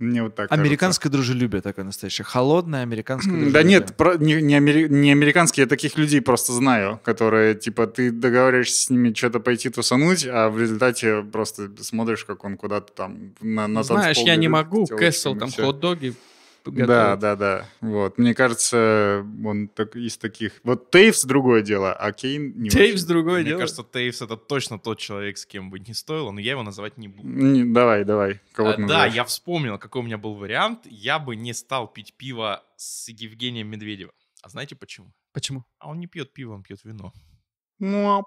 Мне вот так Американское кажется. дружелюбие такое настоящее, холодное американское дружелюбие. Да нет, про, не, не, амери, не американские, я таких людей просто знаю, которые, типа, ты договариваешься с ними что-то пойти тусануть, а в результате просто смотришь, как он куда-то там на, на Знаешь, я бежит, не могу, Кэссел, там хот-доги. Готовить. Да, да, да. Вот. Мне кажется, он так, из таких... Вот Тейвс другое дело, а Кейн не Тейвс другое Мне дело. Мне кажется, Тейвс это точно тот человек, с кем бы не стоило, но я его называть не буду. Не, давай, давай. Кого а, да, я вспомнил, какой у меня был вариант. Я бы не стал пить пиво с Евгением Медведевым. А знаете почему? Почему? А он не пьет пиво, он пьет вино. Ну,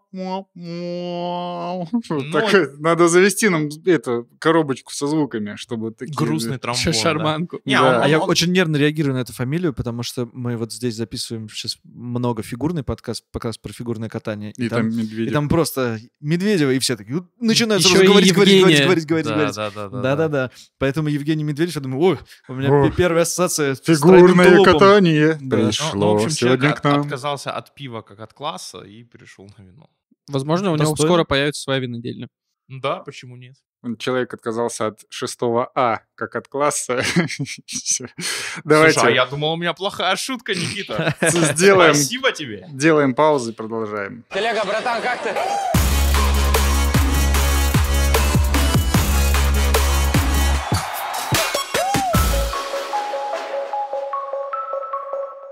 так, надо завести нам эту коробочку со звуками, чтобы такие... Грустный тромбон. Шарманку. А я очень нервно реагирую на эту фамилию, потому что мы вот здесь записываем сейчас много фигурный подкаст, подкаст про фигурное катание. И там Медведева. И там просто Медведева, и все такие начинают сразу говорить, говорить, говорить, говорить, говорить. Да-да-да. Поэтому Евгений Медведев, я думаю, ой, у меня первая ассоциация с Фигурное катание ну, ну, пришло сегодня к нам. отказался от пива как от класса и пришел пошел на вино. Возможно, ну, у него скоро появится своя винодельня. Да, почему нет? Ну, человек отказался от шестого А, как от класса. Давайте. Слушай, а я думал, у меня плохая шутка, Никита. Сделаем. Спасибо тебе. Делаем паузу и продолжаем. Коллега, братан, как ты?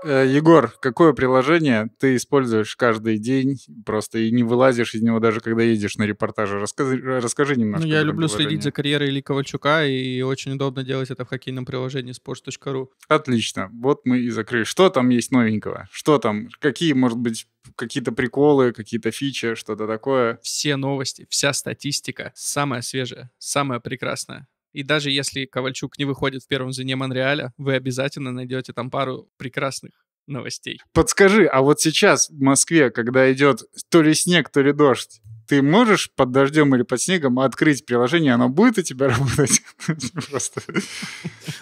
Э, Егор, какое приложение ты используешь каждый день, просто и не вылазишь из него даже когда едешь на репортажи? Расскажи, расскажи ну, немножко. Ну, я люблю приложении. следить за карьерой Ильи Ковальчука, и очень удобно делать это в хоккейном приложении sports.ru. Отлично, вот мы и закрыли. Что там есть новенького? Что там? Какие, может быть, какие-то приколы, какие-то фичи, что-то такое? Все новости, вся статистика, самая свежая, самая прекрасная и даже если Ковальчук не выходит в первом звене Монреаля, вы обязательно найдете там пару прекрасных новостей. Подскажи, а вот сейчас в Москве, когда идет то ли снег, то ли дождь, ты можешь под дождем или под снегом открыть приложение, оно будет у тебя работать?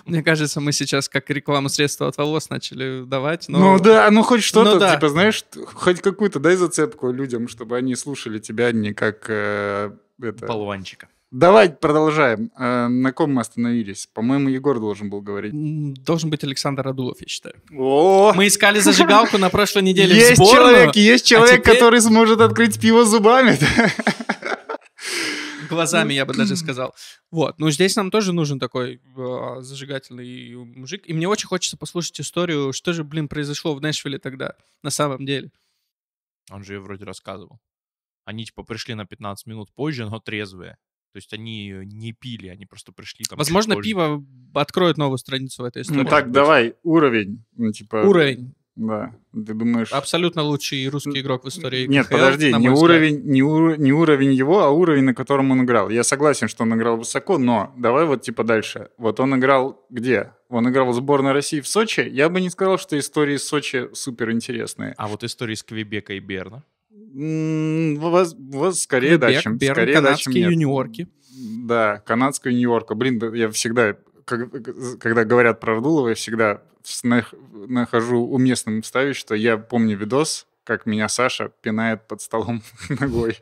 Мне кажется, мы сейчас как рекламу средства от волос начали давать. Ну да, ну хоть ну что-то, типа, знаешь, хоть какую-то дай зацепку людям, чтобы они слушали тебя а не как э, Давай продолжаем. Э, на ком мы остановились? По-моему, Егор должен был говорить. Должен быть Александр Радулов, я считаю. О! Мы искали зажигалку на прошлой неделе есть в сборную. Человек, есть а человек, который сможет открыть пиво зубами. Глазами, я бы даже сказал. Вот. Ну, здесь нам тоже нужен такой э, зажигательный мужик. И мне очень хочется послушать историю, что же, блин, произошло в Нэшвилле тогда, на самом деле. Он же ее вроде рассказывал. Они, типа, пришли на 15 минут позже, но трезвые. То есть они э, не пили, они просто пришли там. Возможно, пиво откроет новую страницу в этой ну истории. Ну так, давай, уровень. Ну, типа... Уровень. Да, ты думаешь... Абсолютно лучший русский игрок в истории Нет, КХЛ, подожди, не уровень, не, у, не уровень его, а уровень, на котором он играл. Я согласен, что он играл высоко, но давай вот типа дальше. Вот он играл где? Он играл в сборной России в Сочи. Я бы не сказал, что истории Сочи супер интересные. А вот истории с Квебека и Берна? Вас, скорее, Квебек, да, чем, Берн, скорее канадские да, чем нет. юниорки. Да, канадская юниорка. Блин, я всегда, когда говорят про Рдулова, я всегда нахожу уместным ставить, что я помню видос как меня Саша пинает под столом ногой.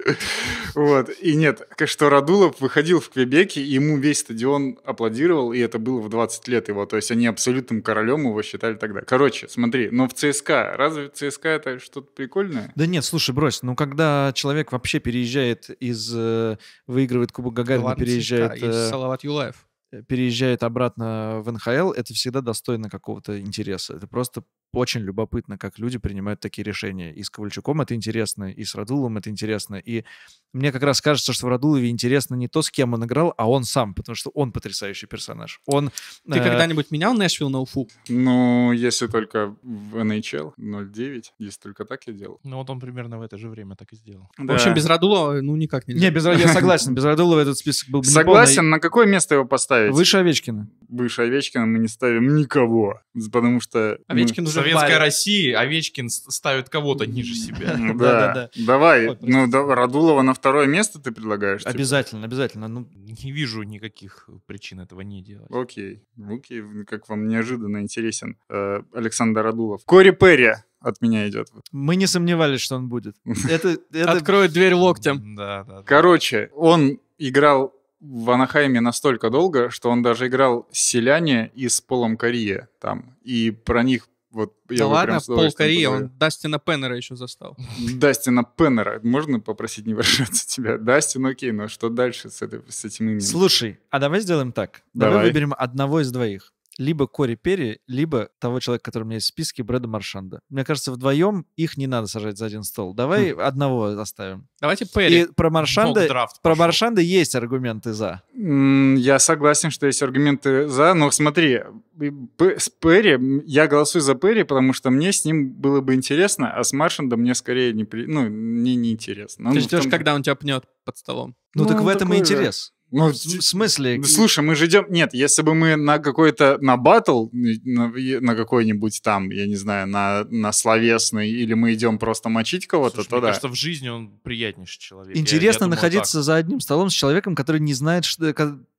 вот. И нет, что Радулов выходил в Квебеке, и ему весь стадион аплодировал, и это было в 20 лет его. То есть они абсолютным королем его считали тогда. Короче, смотри, но в ЦСКА, разве ЦСКА это что-то прикольное? Да нет, слушай, брось, ну когда человек вообще переезжает из... Э, выигрывает Кубок Гагарина, Галактика переезжает... Из э, Салават Юлаев переезжает обратно в НХЛ, это всегда достойно какого-то интереса. Это просто очень любопытно, как люди принимают такие решения. И с Ковальчуком это интересно, и с Радуловым это интересно. И мне как раз кажется, что в Радулове интересно не то, с кем он играл, а он сам, потому что он потрясающий персонаж. Он, Ты э... когда-нибудь менял Нэшвилл на Уфу? Ну, если только в NHL 0.9, если только так я делал. Ну вот он примерно в это же время так и сделал. Да. В общем, без Радулова ну никак нельзя. Не, без, я согласен, без Радулова этот список был бы Согласен, на какое место его поставить? ставить... Выше Овечкина. Выше Овечкина мы не ставим никого, потому что... Ну, Овечкин мы... уже Советская Россия, Овечкин ставит кого-то ниже себя. Да, давай, ну, Радулова на второе место ты предлагаешь? Типа? Обязательно, обязательно. Ну, не вижу никаких причин этого не делать. Окей, окей, как вам неожиданно интересен э, Александр Радулов. Кори Перри от меня идет. Мы не сомневались, что он будет. Это, Откроет дверь локтем. да, да. Короче, он играл в Анахайме настолько долго, что он даже играл «Селяне» из с Полом Корье там. И про них вот я да я ладно, Пол Корея, он Дастина Пеннера еще застал. Дастина Пеннера. Можно попросить не выражаться тебя? Дастин, окей, но что дальше с, этой, с этим именем? Слушай, а давай сделаем так. Давай. давай выберем одного из двоих либо Кори Перри, либо того человека, который у меня есть в списке, Брэда Маршанда. Мне кажется, вдвоем их не надо сажать за один стол. Давай хм. одного оставим. Давайте Перри. И про Маршанда, про Маршанда есть аргументы «за». Я согласен, что есть аргументы «за», но смотри, с Перри, я голосую за Перри, потому что мне с ним было бы интересно, а с Маршандом мне скорее не, при... ну, мне не интересно. Он Ты ну, ждешь, том... когда он тебя пнет под столом. Ну, ну так в этом и интерес. Же. Ну, в смысле? Ну, слушай, мы же идем... Нет, если бы мы на какой-то... На батл, на, на какой-нибудь там, я не знаю, на, на словесный, или мы идем просто мочить кого-то, то мне да. кажется, в жизни он приятнейший человек. Интересно я, я находиться так. за одним столом с человеком, который не знает, что,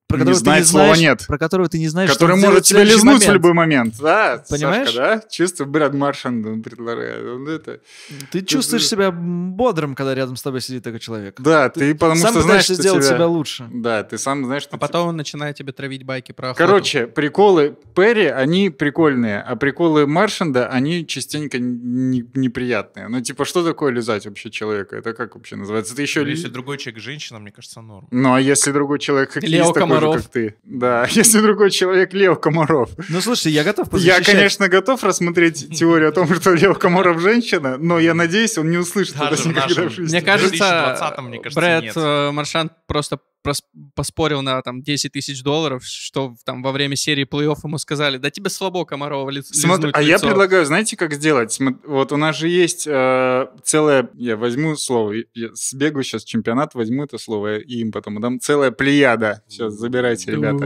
про которого не ты не знаешь, нет. про которого ты не знаешь, который может тебя лизнуть момент. в любой момент, да, понимаешь? Сашка, да? Чувство Брэд Маршанда предлагает. Это... Ты это... чувствуешь себя бодрым, когда рядом с тобой сидит такой человек. Да, ты, ты потому сам что знаешь, что сделать тебя... себя лучше. Да, ты сам знаешь, что. А потом он начинает тебе травить байки про. Охоту. Короче, приколы Перри они прикольные, а приколы Маршанда они частенько не... неприятные. Ну типа что такое лизать вообще человека? Это как вообще называется? Это еще. Ну, если другой человек женщина, мне кажется, норм. Ну а если другой человек хоккеист, такой Комаров. как ты. Да, если другой человек Лев Комаров. Ну, слушай, я готов позащищать. Я, конечно, готов рассмотреть теорию о том, что Лев Комаров женщина, но я надеюсь, он не услышит это никогда в жизни. Мне кажется, мне кажется Брэд э, Маршант просто поспорил на там 10 тысяч долларов, что там во время серии плей-офф ему сказали, да тебе слабо Комарова ли, Смотри, А лицо. я предлагаю, знаете, как сделать? Вот у нас же есть э, целое, я возьму слово, я сбегу сейчас чемпионат, возьму это слово и им потом дам, целая плеяда, все, забирайте, ребята,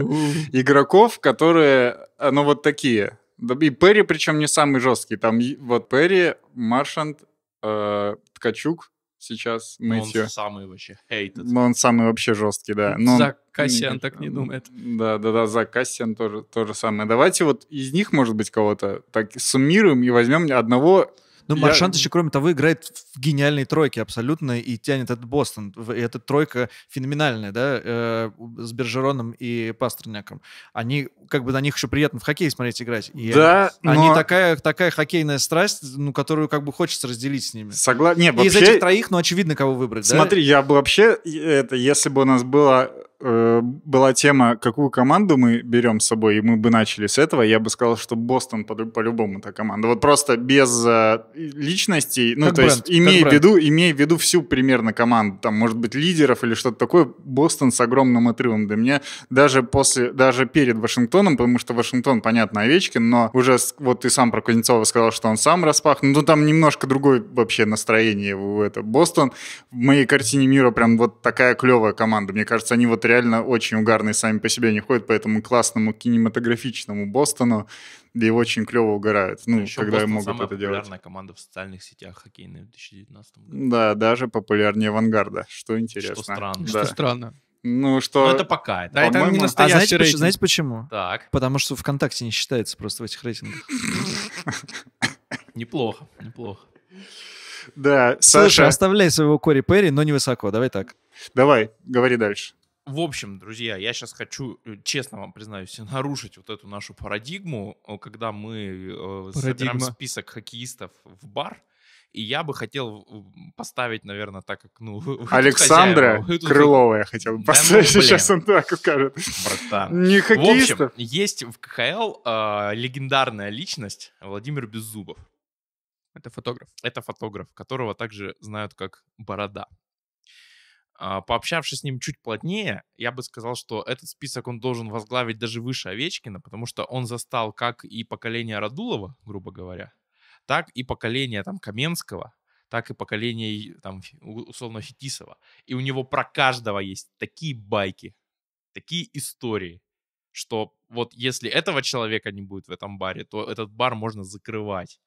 игроков, которые, ну вот такие, и Перри причем не самый жесткий, там вот Перри, Маршант, э, Ткачук, сейчас Мэтью. Но он самый вообще hated. Но он самый вообще жесткий, да. Но Зак Кассиан не, так не думает. Да, да, да, Зак Кассиан тоже тоже самое. Давайте вот из них, может быть, кого-то так суммируем и возьмем одного ну, я... Маршант еще, кроме того, играет в гениальной тройке абсолютно и тянет этот Бостон. И эта тройка феноменальная, да, э, с Бержероном и Пастерняком. Они, как бы на них еще приятно в хоккей смотреть играть. И да, они, но... они такая, такая хоккейная страсть, ну, которую как бы хочется разделить с ними. Согласен. Вообще... И из этих троих, ну, очевидно, кого выбрать, Смотри, да? я бы вообще, это, если бы у нас было э, была тема, какую команду мы берем с собой, и мы бы начали с этого, я бы сказал, что Бостон по- по-любому эта команда. Вот просто без э, личностей, ну, как то бренд, есть имея в, виду, имея в виду всю примерно команду, там, может быть, лидеров или что-то такое, Бостон с огромным отрывом для меня, даже после, даже перед Вашингтоном, потому что Вашингтон, понятно, Овечкин, но уже, вот ты сам про Кузнецова сказал, что он сам распахнут, ну, там немножко другое вообще настроение у это Бостон. В моей картине мира прям вот такая клевая команда, мне кажется, они вот реально очень угарные сами по себе. Они ходят по этому классному кинематографичному Бостону и очень клево угорают. Ну, а Еще когда Бостон могут это делать. самая популярная команда в социальных сетях хоккейной в 2019 году. Да, даже популярнее «Авангарда», что интересно. Что странно. Да. Что странно. Ну что... Но это пока. Это, да, это не а настоящий а знаете, рейтинг. Почему, знаете почему? Так. Потому что ВКонтакте не считается просто в этих рейтингах. Неплохо, неплохо. Да, Саша... Слушай, оставляй своего Кори Перри, но невысоко. Давай так. Давай, говори дальше. В общем, друзья, я сейчас хочу, э, честно вам признаюсь, нарушить вот эту нашу парадигму, э, когда мы э, собираем список хоккеистов в бар. И я бы хотел поставить, наверное, так как, ну... Александра хозяева, Крылова я хотел бы поставить, да, ну, сейчас он так скажет. Братан. Не хоккеистов. В общем, есть в КХЛ э, легендарная личность Владимир Беззубов. Это фотограф. Это фотограф, которого также знают как Борода. А, пообщавшись с ним чуть плотнее, я бы сказал, что этот список он должен возглавить даже выше Овечкина, потому что он застал как и поколение Радулова, грубо говоря, так и поколение там Каменского, так и поколение там условно Фетисова. И у него про каждого есть такие байки, такие истории, что вот если этого человека не будет в этом баре, то этот бар можно закрывать,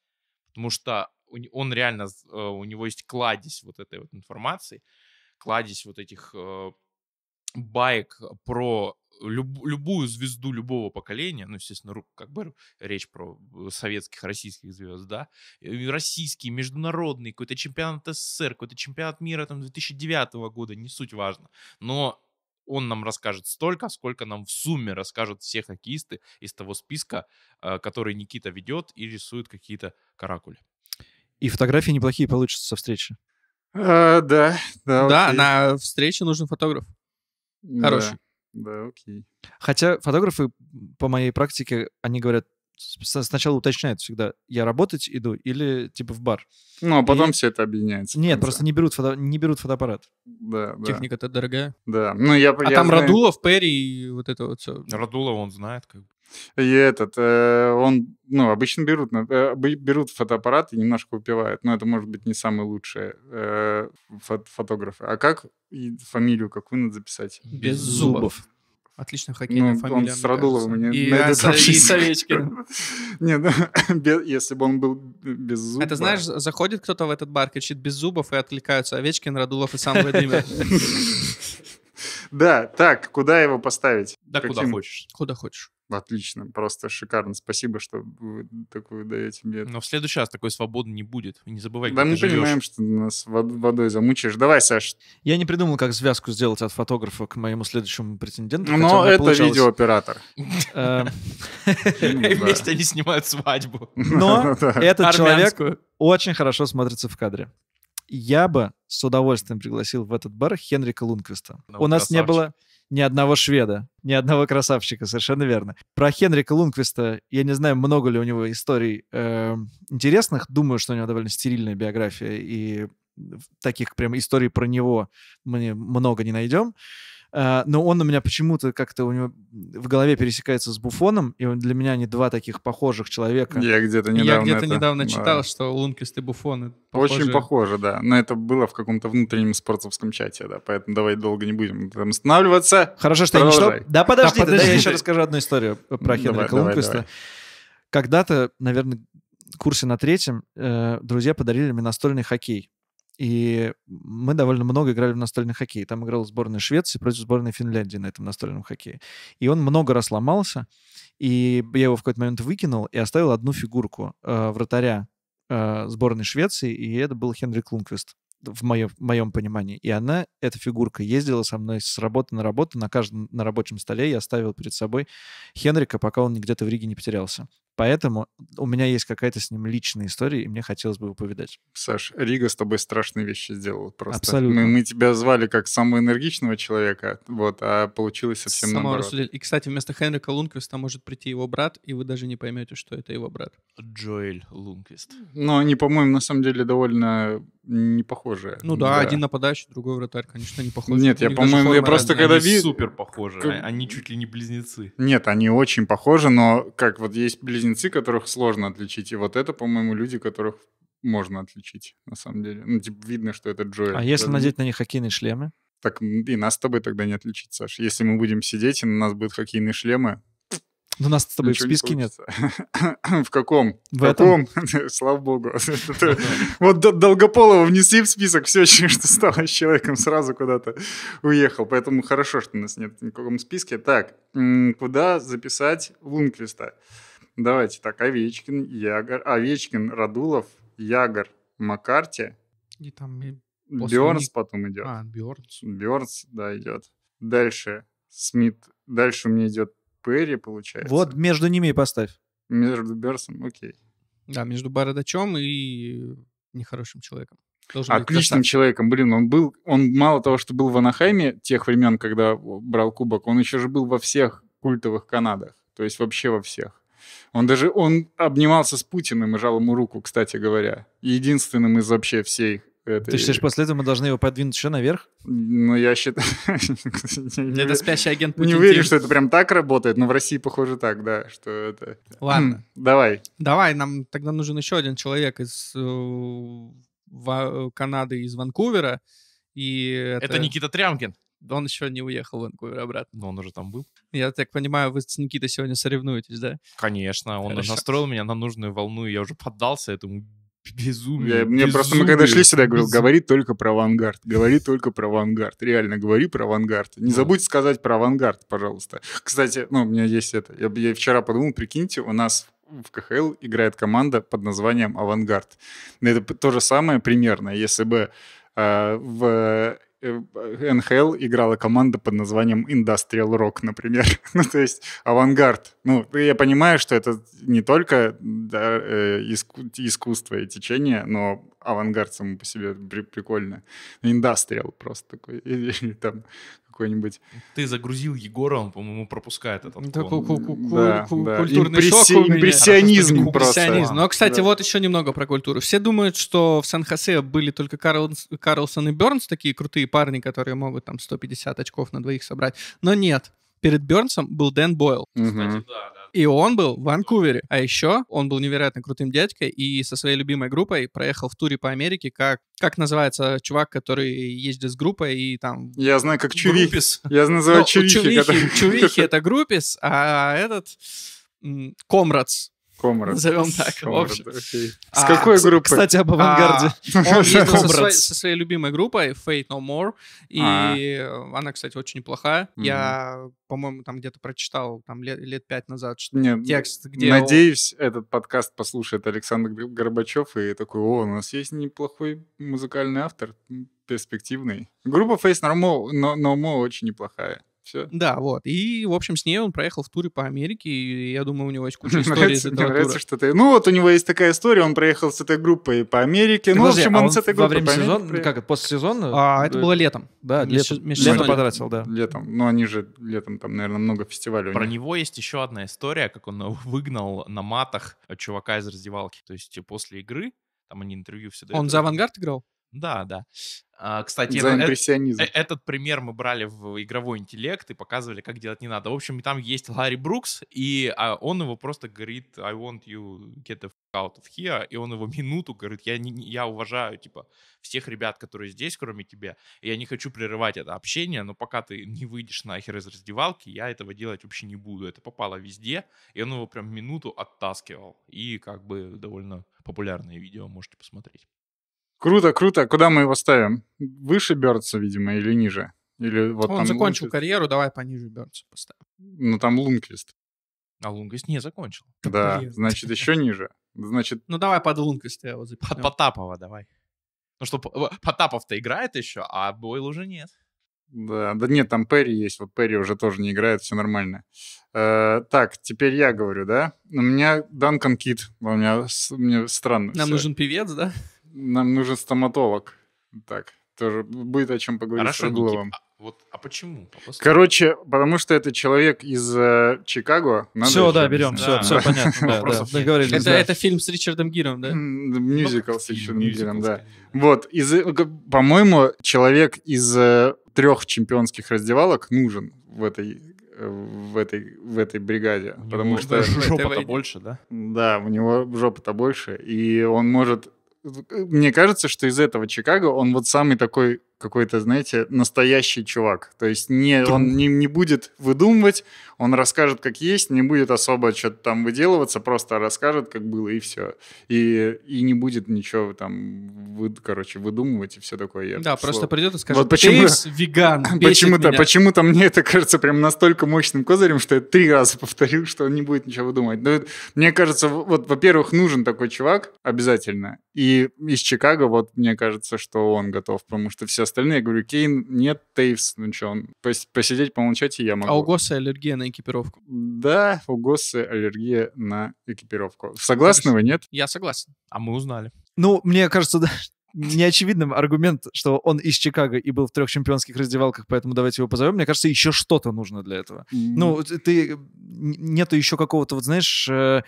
потому что он реально, э, у него есть кладезь вот этой вот информации, кладезь вот этих э, баек про люб, любую звезду любого поколения, ну, естественно, как бы речь про э, советских, российских звезд, да, российский, международный, какой-то чемпионат СССР, какой-то чемпионат мира там 2009 года, не суть важно, но он нам расскажет столько, сколько нам в сумме расскажут все хоккеисты из того списка, э, который Никита ведет и рисует какие-то каракули. И фотографии неплохие получатся со встречи. А, да, да. Да, на встрече нужен фотограф. Хороший. Да, да окей. Хотя фотографы, по моей практике, они говорят, сначала уточняют всегда, я работать иду или типа в бар. Ну, а потом и... все это объединяется. Нет, просто не берут, фото... не берут фотоаппарат. Да, да. Техника-то дорогая. Да. Ну, я, а я там знаю... Радулов, Перри и вот это вот все. Радулов он знает как бы. И этот, э, он, ну, обычно берут, э, берут фотоаппарат и немножко выпивают, но это, может быть, не самые лучшие э, фот фотографы. А как фамилию какую надо записать? Без зубов. Отличная хоккейная ну, фамилия. Он с Радуловым не и, а, и Нет, если бы он был без зубов. Это знаешь, заходит кто-то в этот бар, кричит без зубов, и отвлекаются Овечкин, Радулов и сам Владимир. Да, так, куда его поставить? Да куда хочешь. Куда хочешь отлично, просто шикарно. Спасибо, что вы такую даете мне. Но в следующий раз такой свободы не будет. не забывай, Да мы понимаем, живешь. что нас водой замучаешь. Давай, Саш. Я не придумал, как связку сделать от фотографа к моему следующему претенденту. Но это видеооператор. Эм. Ну вместе они снимают свадьбу. Ну Но этот человек очень хорошо смотрится в кадре я бы с удовольствием пригласил в этот бар Хенрика Лунквиста. Ну, у нас не было ни одного шведа, ни одного красавчика, совершенно верно. Про Хенрика Лунквиста я не знаю, много ли у него историй э, интересных. Думаю, что у него довольно стерильная биография, и таких прям историй про него мы много не найдем. Э, но он у меня почему-то как-то у него в голове пересекается с Буфоном, и для меня они два таких похожих человека. Я где-то недавно, Я где-то это... недавно читал, да. что Лункист и Буфон похожи. Очень похоже, да. Но это было в каком-то внутреннем спортсовском чате, да, поэтому давай долго не будем там останавливаться. Хорошо, что Продолжай. я не читал. Да подожди, да, подожди. я еще расскажу одну историю про Хенрика Лунквиста. Когда-то, наверное, курсе на третьем э, друзья подарили мне настольный хоккей. И мы довольно много играли в настольный хоккей. Там играла сборная Швеции против сборной Финляндии на этом настольном хоккее. И он много раз ломался. И я его в какой-то момент выкинул и оставил одну фигурку э, вратаря э, сборной Швеции. И это был Хенрик Лунквист в моем, в моем понимании. И она, эта фигурка, ездила со мной с работы на работу. На каждом на рабочем столе я оставил перед собой Хенрика, пока он где-то в Риге не потерялся. Поэтому у меня есть какая-то с ним личная история, и мне хотелось бы его повидать. Саш, Рига с тобой страшные вещи сделала просто. Абсолютно. Мы, мы тебя звали как самого энергичного человека, вот, а получилось совсем Самого наоборот. Рассудили. И, кстати, вместо Хенрика Лунквиста может прийти его брат, и вы даже не поймете, что это его брат. Джоэль Лунквист. Но они, по-моему, на самом деле довольно не похожие. Ну да, да. один нападающий, другой вратарь, конечно, не похожи. Нет, я, по-моему, я просто когда видел... супер похожи, как... они чуть ли не близнецы. Нет, они очень похожи, но как вот есть близнецы, близнецы, которых сложно отличить. И вот это, по-моему, люди, которых можно отличить, на самом деле. Ну, типа, видно, что это Джоэл. А если Разве... надеть на них хоккейные шлемы? Так и нас с тобой тогда не отличить, Саш. Если мы будем сидеть, и на нас будут хоккейные шлемы, но ну, нас с тобой в списке не нет. В каком? В каком? Слава богу. Вот Долгополова внесли в список, все, что стало с человеком, сразу куда-то уехал. Поэтому хорошо, что нас нет в никаком списке. Так, куда записать Лунквиста? Давайте так, Овечкин, Ягор, Овечкин, Радулов, Ягор, Маккарти. И там Бёрнс них... потом идет. А, Бёрнс. Бёрнс, да, идет. Дальше Смит. Дальше у меня идет Перри, получается. Вот между ними и поставь. Между Бёрнсом, окей. Да, между бородачом и нехорошим человеком. Должен Отличным быть человеком, блин, он был, он мало того, что был в Анахайме тех времен, когда брал кубок, он еще же был во всех культовых Канадах, то есть вообще во всех. Он даже он обнимался с Путиным и жал ему руку, кстати говоря. Единственным из вообще всей этой... Ты считаешь, после этого мы должны его подвинуть еще наверх? Ну, я считаю... Это спящий агент Путин. Не уверен, что это прям так работает, но в России, похоже, так, да, что это... Ладно. Давай. Давай, нам тогда нужен еще один человек из э, э, Канады, из Ванкувера. И это... это Никита Трямкин он еще не уехал в Ванкувер обратно. Но он уже там был. Я так понимаю, вы с Никитой сегодня соревнуетесь, да? Конечно, он Хорошо. настроил меня на нужную волну, и я уже поддался этому безумию. Я, мне безумие, просто мы когда шли сюда, я говорил, безумие. говори только про авангард, говори только про авангард, реально говори про авангард. Не да. забудь сказать про авангард, пожалуйста. Кстати, ну у меня есть это. Я, я вчера подумал, прикиньте, у нас в КХЛ играет команда под названием авангард. Это то же самое примерно, если бы а, в Э, НХЛ играла команда под названием Industrial Rock, например. ну, то есть авангард. Ну, я понимаю, что это не только да, э, иску искусство и течение, но авангард само по себе при прикольно. Industrial просто такой. Или там какой-нибудь. Ты загрузил Егора, он, по-моему, пропускает этот да, кул- кул- кул- да, да. Культурный Импресси- шок Импрессионизм Импрессионизм просто. Импрессионизм. Но, ну, а, кстати, да. вот еще немного про культуру. Все думают, что в Сан-Хосе были только Карл... Карлсон и Бернс, такие крутые парни, которые могут там 150 очков на двоих собрать. Но нет. Перед Бернсом был Дэн Бойл. Кстати, да. И он был в Ванкувере. А еще он был невероятно крутым дядькой и со своей любимой группой проехал в туре по Америке как... Как называется чувак, который ездит с группой и там... Я знаю, как Чувих. Я называю ну, Чувихи. Чувихи — это Группис, а этот... Комрадс. Комрад. Назовем так. Комрад, в общем. Okay. А, с какой группой? Кстати, об авангарде. А. он со, своей, любимой группой Fate No More. И а. она, кстати, очень неплохая. Я, по-моему, там где-то прочитал там лет, пять назад текст, где... Надеюсь, этот подкаст послушает Александр Горбачев и такой, о, у нас есть неплохой музыкальный автор, перспективный. Группа Face No More, no, no More очень неплохая. Все. Да, вот. И, в общем, с ней он проехал в туре по Америке, и я думаю, у него есть куча историй из этого Мне нравится, что ты... Ну, вот у него есть такая история, он проехал с этой группой по Америке. ну, в общем, а он, с этой группой во время сезона, как, после сезона? А, это было летом. Да, летом. потратил, да. Летом. Ну, они же летом там, наверное, много фестивалей Про него есть еще одна история, как он выгнал на матах э, чувака из раздевалки. То есть э, после игры, там они интервью все дают. Он за «Авангард» играл? Да, да. А, кстати, За Этот, э, э, этот пример мы брали в игровой интеллект и показывали, как делать не надо. В общем, там есть Ларри Брукс, и а, он его просто говорит, I want you get the fuck out of here, и он его минуту говорит, я, не, я уважаю, типа, всех ребят, которые здесь, кроме тебя, я не хочу прерывать это общение, но пока ты не выйдешь нахер из раздевалки, я этого делать вообще не буду. Это попало везде, и он его прям минуту оттаскивал, и как бы довольно популярное видео можете посмотреть. Круто, круто. Куда мы его ставим? Выше Бёрдса, видимо, или ниже? Или вот Он там закончил Лунквист? карьеру, давай пониже Бёрдса поставим. Ну, там Лунквист. А Лунквист не закончил. Да, Блин. значит, еще ниже. Значит... Ну, давай под Лунквиста его запихнем. Под Потапова давай. Ну что, э, Потапов-то играет еще, а Бойл уже нет. Да, да нет, там Перри есть, вот Перри уже тоже не играет, все нормально. Э, так, теперь я говорю, да? У меня Данкан Кит, у меня, у меня странно Нам все. нужен певец, да? Нам нужен стоматолог. Так, тоже будет о чем поговорить Хорошо, с Рыгуловым. Никита, а вот, а почему? Попустим. Короче, потому что это человек из э, Чикаго. Надо все, да, берем, да. все, понятно. Да, да, договорились. Это, да. это фильм с Ричардом Гиром, да? Ну, мюзикл с Ричардом Гиром, да. Вот, из, э, по-моему, человек из э, трех чемпионских раздевалок нужен в этой э, в этой, в этой бригаде. Не потому что... Жопа-то больше, да? Да, у него жопа-то больше, и он может Э, мне кажется, что из этого Чикаго он вот самый такой какой-то, знаете, настоящий чувак. То есть не, он не, не будет выдумывать, он расскажет, как есть, не будет особо что-то там выделываться, просто расскажет, как было, и все. И, и не будет ничего там, вы, короче, выдумывать и все такое. Я да, пришло. просто придет и скажет, вот почему, ты веган, почему-то, почему-то мне это кажется прям настолько мощным козырем, что я три раза повторил, что он не будет ничего выдумывать. Но ну, мне кажется, вот, во-первых, нужен такой чувак обязательно. И из Чикаго, вот, мне кажется, что он готов, потому что все остальные. Я говорю, Кейн, нет, Тейвс, ну что, он пос- посидеть, помолчать, и я могу. А у Госса аллергия на экипировку. Да, у Госса аллергия на экипировку. Согласны вы, нет? Я согласен. А мы узнали. Ну, мне кажется, да, неочевидным аргумент, что он из Чикаго и был в трех чемпионских раздевалках, поэтому давайте его позовем. Мне кажется, еще что-то нужно для этого. Mm. Ну, ты нету еще какого-то, вот знаешь, э,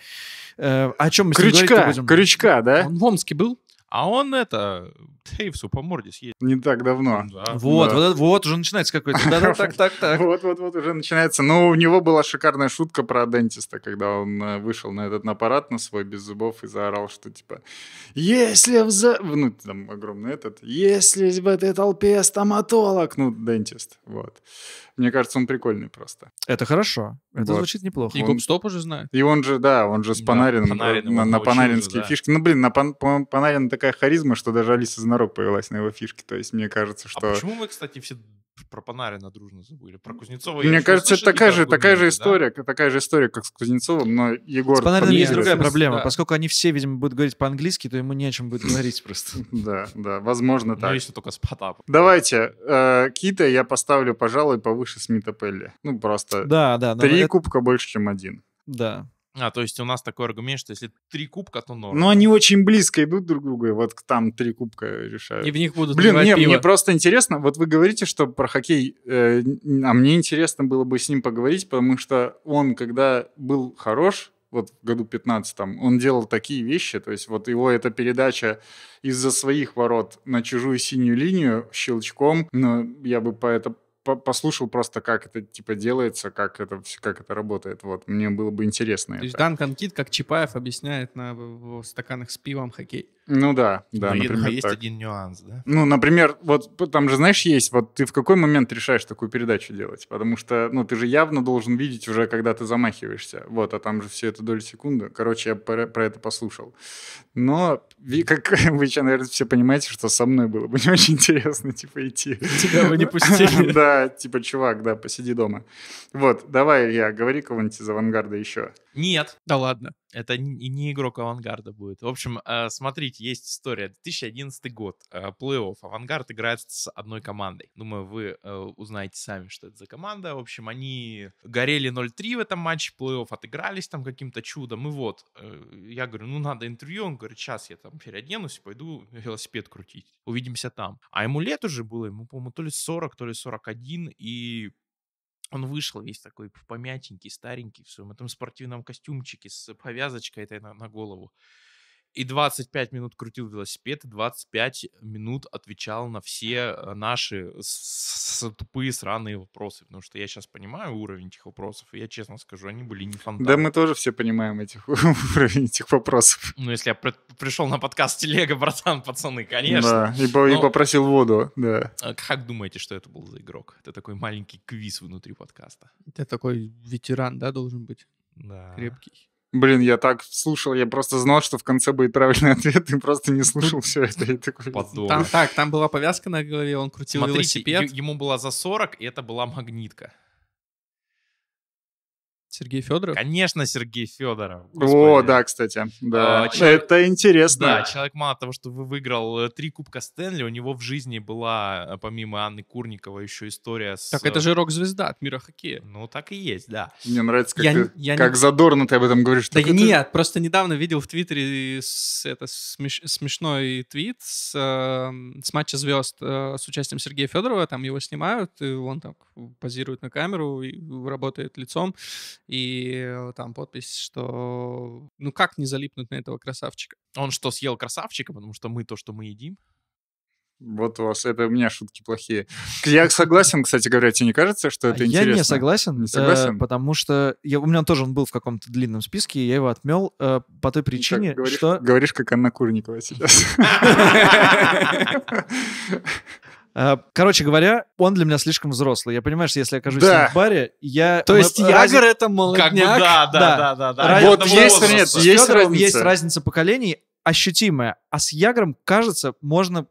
э, о чем мы крючка, с ним говорить будем? Крючка, да? Он в Омске был, а он это Тейвсу по морде съездил. Не так давно. Ну да. Вот, да. вот, вот, уже начинается какой-то. Да, да, так, так, так. Вот, вот, вот уже начинается. Ну, у него была шикарная шутка про дентиста, когда он э, вышел на этот аппарат на свой без зубов и заорал, что типа, если в за... ну там огромный этот, если в этой толпе стоматолог, ну дентист, вот. Мне кажется, он прикольный просто. Это хорошо. Это вот. звучит неплохо. И он... стоп уже знает. И он же, да, он же с да, Панарином, на, на панаринские да. фишки. Ну, блин, на пан... Панарин такая харизма, что даже Алиса Разнарок повелась на его фишке. То есть мне кажется, а что... А почему вы, кстати, все про Панарина дружно забыли, про ну, Кузнецова. Мне кажется, это такая же, такая же история, да? такая же история, как с Кузнецовым, но Егор... С Панарином есть другая проблема, да. поскольку они все, видимо, будут говорить по-английски, то ему не о чем будет говорить просто. Да, да, возможно ну, так. Ну, если только с Потапом. Давайте, э, Кита я поставлю, пожалуй, повыше Смита Пелли. Ну, просто да, да, три кубка больше, чем один. Да, а, то есть у нас такой аргумент, что если три кубка, то норм. Но они очень близко идут друг к другу, и вот там три кубка решают. И в них будут Блин, не, пиво. мне просто интересно, вот вы говорите, что про хоккей, э, а мне интересно было бы с ним поговорить, потому что он, когда был хорош, вот в году 15 там, он делал такие вещи, то есть вот его эта передача из-за своих ворот на чужую синюю линию щелчком, но я бы по это послушал просто, как это типа делается, как это, как это работает. Вот. Мне было бы интересно. То это. есть Данкан Кит, как Чапаев, объясняет на в, в стаканах с пивом хоккей. Ну да, да. Но, например, но есть так. один нюанс, да? Ну, например, вот там же, знаешь, есть, вот ты в какой момент решаешь такую передачу делать? Потому что, ну, ты же явно должен видеть уже, когда ты замахиваешься. Вот, а там же все это доли секунды. Короче, я про, про это послушал. Но, как вы сейчас, наверное, все понимаете, что со мной было бы не очень интересно, типа, идти. Тебя бы не пустили. Да, типа, чувак, да, посиди дома. Вот, давай, я говори кого-нибудь из авангарда еще. Нет, да ладно. Это не игрок авангарда будет. В общем, э, смотрите, есть история. 2011 год, э, плей-офф. Авангард играет с одной командой. Думаю, вы э, узнаете сами, что это за команда. В общем, они горели 0-3 в этом матче, плей-офф отыгрались там каким-то чудом. И вот, я говорю, ну надо интервью. Он говорит, сейчас я там переоденусь, пойду велосипед крутить. Увидимся там. А ему лет уже было, ему, по-моему, то ли 40, то ли 41. И он вышел весь такой помятенький, старенький, в своем этом спортивном костюмчике с повязочкой этой на, на голову и 25 минут крутил велосипед, и 25 минут отвечал на все э, наши с -с тупые сраные вопросы, потому что я сейчас понимаю уровень этих вопросов, и я честно скажу, они были не фантастики. Да мы тоже все понимаем этих, уровень этих вопросов. Ну, если я пришел на подкаст Телега, братан, пацаны, конечно. Да, и, по Но... и попросил воду, да. А как думаете, что это был за игрок? Это такой маленький квиз внутри подкаста. Это такой ветеран, да, должен быть? Да. Крепкий. Блин, я так слушал, я просто знал, что в конце будет правильный ответ, и просто не слушал все это. И такой... Там, так, там была повязка на голове, он крутил Смотрите, велосипед. Ему было за 40, и это была магнитка. Сергей Федоров? Конечно, Сергей Федоров. Господи. О, да, кстати. Да. А, человек, это интересно. Да, человек мало того, что вы выиграл э, три Кубка Стэнли, у него в жизни была, э, помимо Анны Курникова, еще история с... Так это э, же рок-звезда от мира хоккея. Ну, так и есть, да. Мне нравится, как, я, ты, я как не... задорно ты об этом говоришь. Да так нет, просто недавно видел в Твиттере с, это смеш... смешной твит с, эм, с матча звезд с участием Сергея Федорова, там его снимают, и он так позирует на камеру, и работает лицом и э, там подпись, что ну как не залипнуть на этого красавчика. Он что, съел красавчика, потому что мы то, что мы едим? Вот у вас, это у меня шутки плохие. Я согласен, кстати говоря, тебе не кажется, что а это я интересно? Я не согласен, не э, согласен? Э, потому что я, у меня тоже он был в каком-то длинном списке, и я его отмел э, по той ну причине, говоришь, что... Говоришь, как Анна Курникова сейчас. А, короче говоря, он для меня слишком взрослый. Я понимаю, что если я окажусь да. в баре, я... То есть Мы... Ягор раз... это молодняк? Как бы, да, да, да. да, да, да. Раз... Вот есть, нет, есть разница. Есть разница поколений, ощутимая. А с Ягром, кажется, можно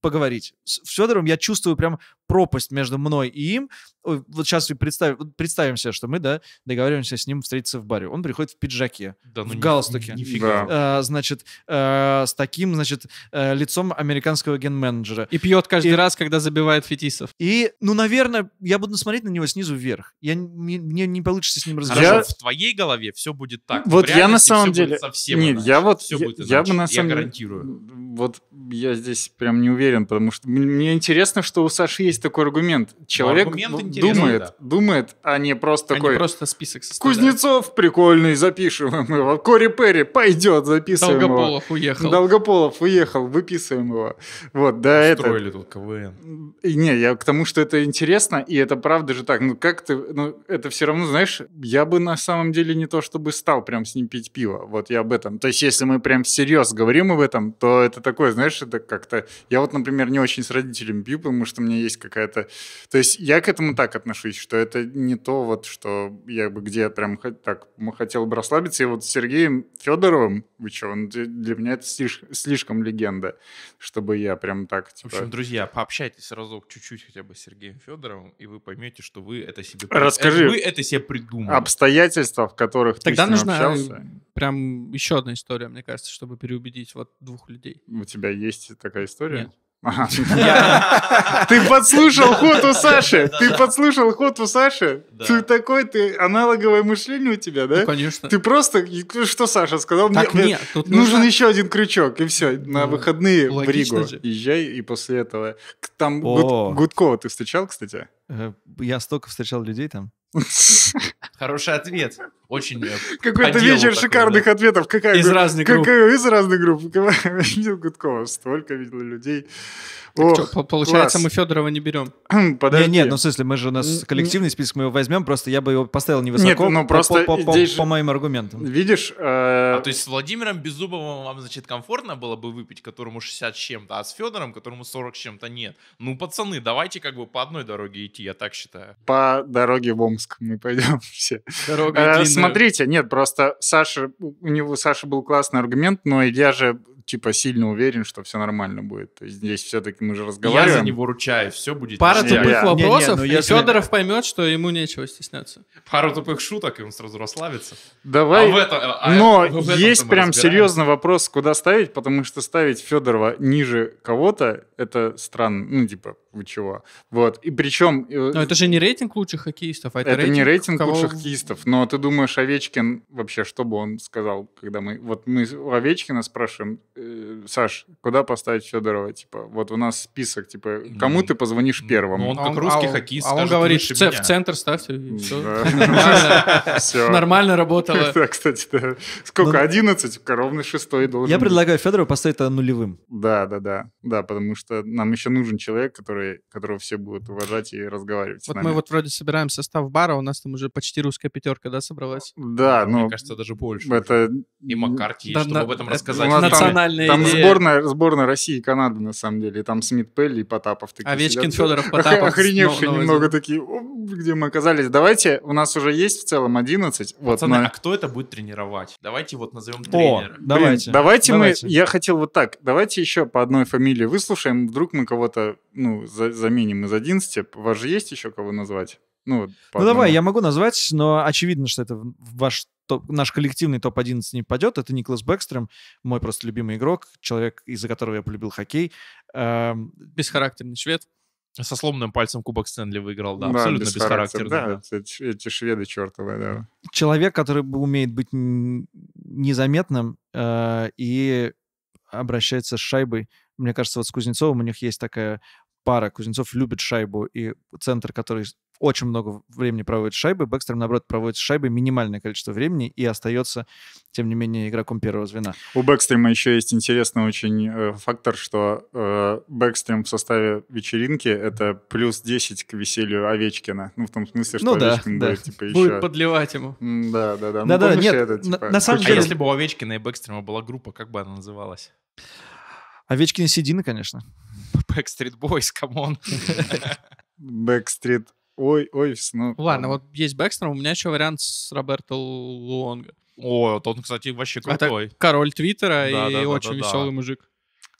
поговорить. С Федором я чувствую прям пропасть между мной и им. вот сейчас представь, представим себе, что мы, да, договариваемся с ним встретиться в баре. Он приходит в пиджаке, да, ну в галстуке. Ни, ни, а, значит, а, с таким, значит, а, лицом американского ген-менеджера. И пьет каждый и, раз, когда забивает фетисов. И, ну, наверное, я буду смотреть на него снизу вверх. Я, мне, мне не получится с ним разговаривать. Я... В твоей голове все будет так. Вот я на самом деле... Совсем Нет, иначе. я вот... Все я, будет иначе. Я бы на самом деле... Я гарантирую. Вот я здесь прям не уверен уверен, потому что мне интересно, что у Саши есть такой аргумент. Ну, Человек аргумент ну, думает, да. думает, а не просто а такой... Не просто список составляет. Кузнецов прикольный, запишем его. Кори Перри пойдет, записываем Долгополов его. уехал. Долгополов уехал, выписываем его. Вот, да, Устроили это... тут КВН. не, я к тому, что это интересно, и это правда же так. Ну как ты... Ну это все равно, знаешь, я бы на самом деле не то чтобы стал прям с ним пить пиво. Вот я об этом. То есть если мы прям всерьез говорим об этом, то это такое, знаешь, это как-то... Я вот, например, например, не очень с родителями пью, потому что у меня есть какая-то... То есть я к этому так отношусь, что это не то, вот, что я бы где прям так хотел бы расслабиться. И вот с Сергеем Федоровым, вы что, он для меня это слишком, легенда, чтобы я прям так... Типа... В общем, друзья, пообщайтесь разок чуть-чуть хотя бы с Сергеем Федоровым, и вы поймете, что вы это себе... Расскажи. вы это себе придумали. Обстоятельства, в которых Тогда ты с ним нужно... общался прям еще одна история, мне кажется, чтобы переубедить вот двух людей. У тебя есть такая история? Нет. Ага. Ты подслушал ход у Саши. ты подслушал ход у Саши. Да. Ты такой, ты аналоговое мышление у тебя, да? Ну, конечно. Ты просто, что Саша сказал, так мне, нет, нужен еще один крючок, и все, на ну, выходные в Ригу же. езжай, и после этого. Там Гуд... Гудкова ты встречал, кстати? Э, я столько встречал людей там. Хороший ответ очень... Э, Какой-то вечер шикарных ответов. из разных групп. из разных групп. Видел Гудкова, столько видел людей. Ох, получается, мы Федорова не берем. Подожди. Нет, нет, ну в смысле, мы же у нас коллективный список, мы его возьмем, просто я бы его поставил невысоко нет, ну, просто по, моим аргументам. Видишь... Э, а то есть с Владимиром Беззубовым вам, значит, комфортно было бы выпить, которому 60 с чем-то, а с Федором, которому 40 с чем-то нет. Ну, пацаны, давайте как бы по одной дороге идти, я так считаю. По дороге в Омск мы пойдем все. Дорога смотрите, нет, просто Саша, у него Саша был классный аргумент, но я же типа сильно уверен, что все нормально будет. здесь все-таки мы же разговариваем. Я за него ручаюсь, все будет. Пара тупых я. вопросов, не, не, ну, если... Федоров поймет, что ему нечего стесняться. Пару тупых шуток, и он сразу расслабится. Давай. А в этом, а но в есть прям серьезный вопрос, куда ставить, потому что ставить Федорова ниже кого-то это странно, ну типа вы чего? Вот, и причем... Э, но это же не рейтинг лучших хоккеистов, а это, это рейтинг не рейтинг кого... лучших хоккеистов, но ты думаешь, Овечкин вообще, что бы он сказал, когда мы... Вот мы у Овечкина спрашиваем, э, Саш, куда поставить Федорова? Типа, вот у нас список, типа, кому ну, ты позвонишь ну, первым? Ну, он а как русский а хоккеист А он говорит, в центр ставьте, Нормально работало. Да, кстати, да. Сколько, 11? Ну, Коровный шестой должен Я предлагаю Федору поставить нулевым. Да, да, да. Да, потому что нам еще нужен человек, который который, которого все будут уважать и разговаривать. Вот мы вот вроде собираем состав бара, у нас там уже почти русская пятерка, да, собралась? Да, ну... Мне кажется, даже больше. Это... И Маккарти, да, чтобы на... об этом рассказать. Национальная там, там сборная, сборная России и Канады, на самом деле. там Смит Пелли и Потапов. Такие Овечкин, сидят, Федоров, Потапов. Охреневшие но, немного но... такие, где мы оказались. Давайте, у нас уже есть в целом 11. Вот, на... а кто это будет тренировать? Давайте вот назовем тренера. О, давайте. Блин, давайте, давайте мы... Я хотел вот так. Давайте еще по одной фамилии выслушаем. Вдруг мы кого-то, ну, за, заменим из 11. Вас же есть еще кого назвать? Ну, ну давай, я могу назвать, но очевидно, что это ваш топ, наш коллективный топ-11 не падет. Это Никлас Бэкстрем, мой просто любимый игрок, человек, из-за которого я полюбил хоккей. Эм... Бесхарактерный швед. Со сломанным пальцем Кубок Стэнли выиграл, да, да абсолютно бесхарактерно. Да, да. Эти, эти шведы чертовы, да. Человек, который умеет быть незаметным э, и обращается с шайбой. Мне кажется, вот с Кузнецовым у них есть такая пара. Кузнецов любит шайбу, и центр, который очень много времени проводит шайбы, Бэкстрем, наоборот, проводит шайбы минимальное количество времени и остается, тем не менее, игроком первого звена. У Бэкстрема еще есть интересный очень э, фактор, что э, Бэкстрем в составе вечеринки — это плюс 10 к веселью Овечкина. Ну, в том смысле, что ну, да, Овечкин да. будет, типа, еще... Будет подливать ему. да, да, да. ну, да помнишь, нет, это, типа... на, на самом а деле... А если бы у Овечкина и Бэкстрема была группа, как бы она называлась? Овечкины седины, конечно. Backstreet Boys, камон. Backstreet Ой, ой, ну... Ладно, вот есть Бэкстер, у меня еще вариант с Роберто Луонго. О, вот он, кстати, вообще а крутой. Это король Твиттера да, и да, очень да, веселый да. мужик.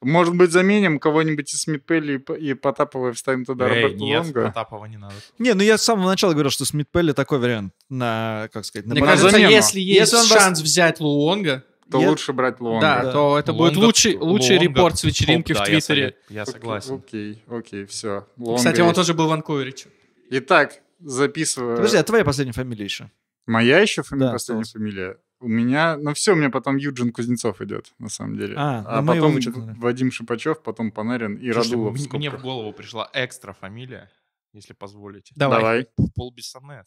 Может быть, заменим кого-нибудь из Смитпелли и Потапова и вставим туда Эй, Роберта нет, Лонга? Потапова не надо. Не, ну я с самого начала говорил, что Смитпелли такой вариант на, как сказать, на Мне кажется, замену. если есть если шанс вас... взять Луонга, то я... лучше брать лонг Да, да. то это лонга, будет лучший, лучший лонга, репорт с вечеринки топ, в да, Твиттере. Я, согласен. Окей, окей, все. Лонга Кстати, он тоже был в Ванкувере. Итак, записываю. Подожди, а твоя последняя фамилия еще? Моя еще фами... да, последняя то. фамилия? У меня, ну все, у меня потом Юджин Кузнецов идет, на самом деле. А, а ну потом Вадим Шипачев, потом Панарин и Слушайте, Радулов. Мне, в голову пришла экстра фамилия, если позволите. Давай. Давай. Пол Бессонет.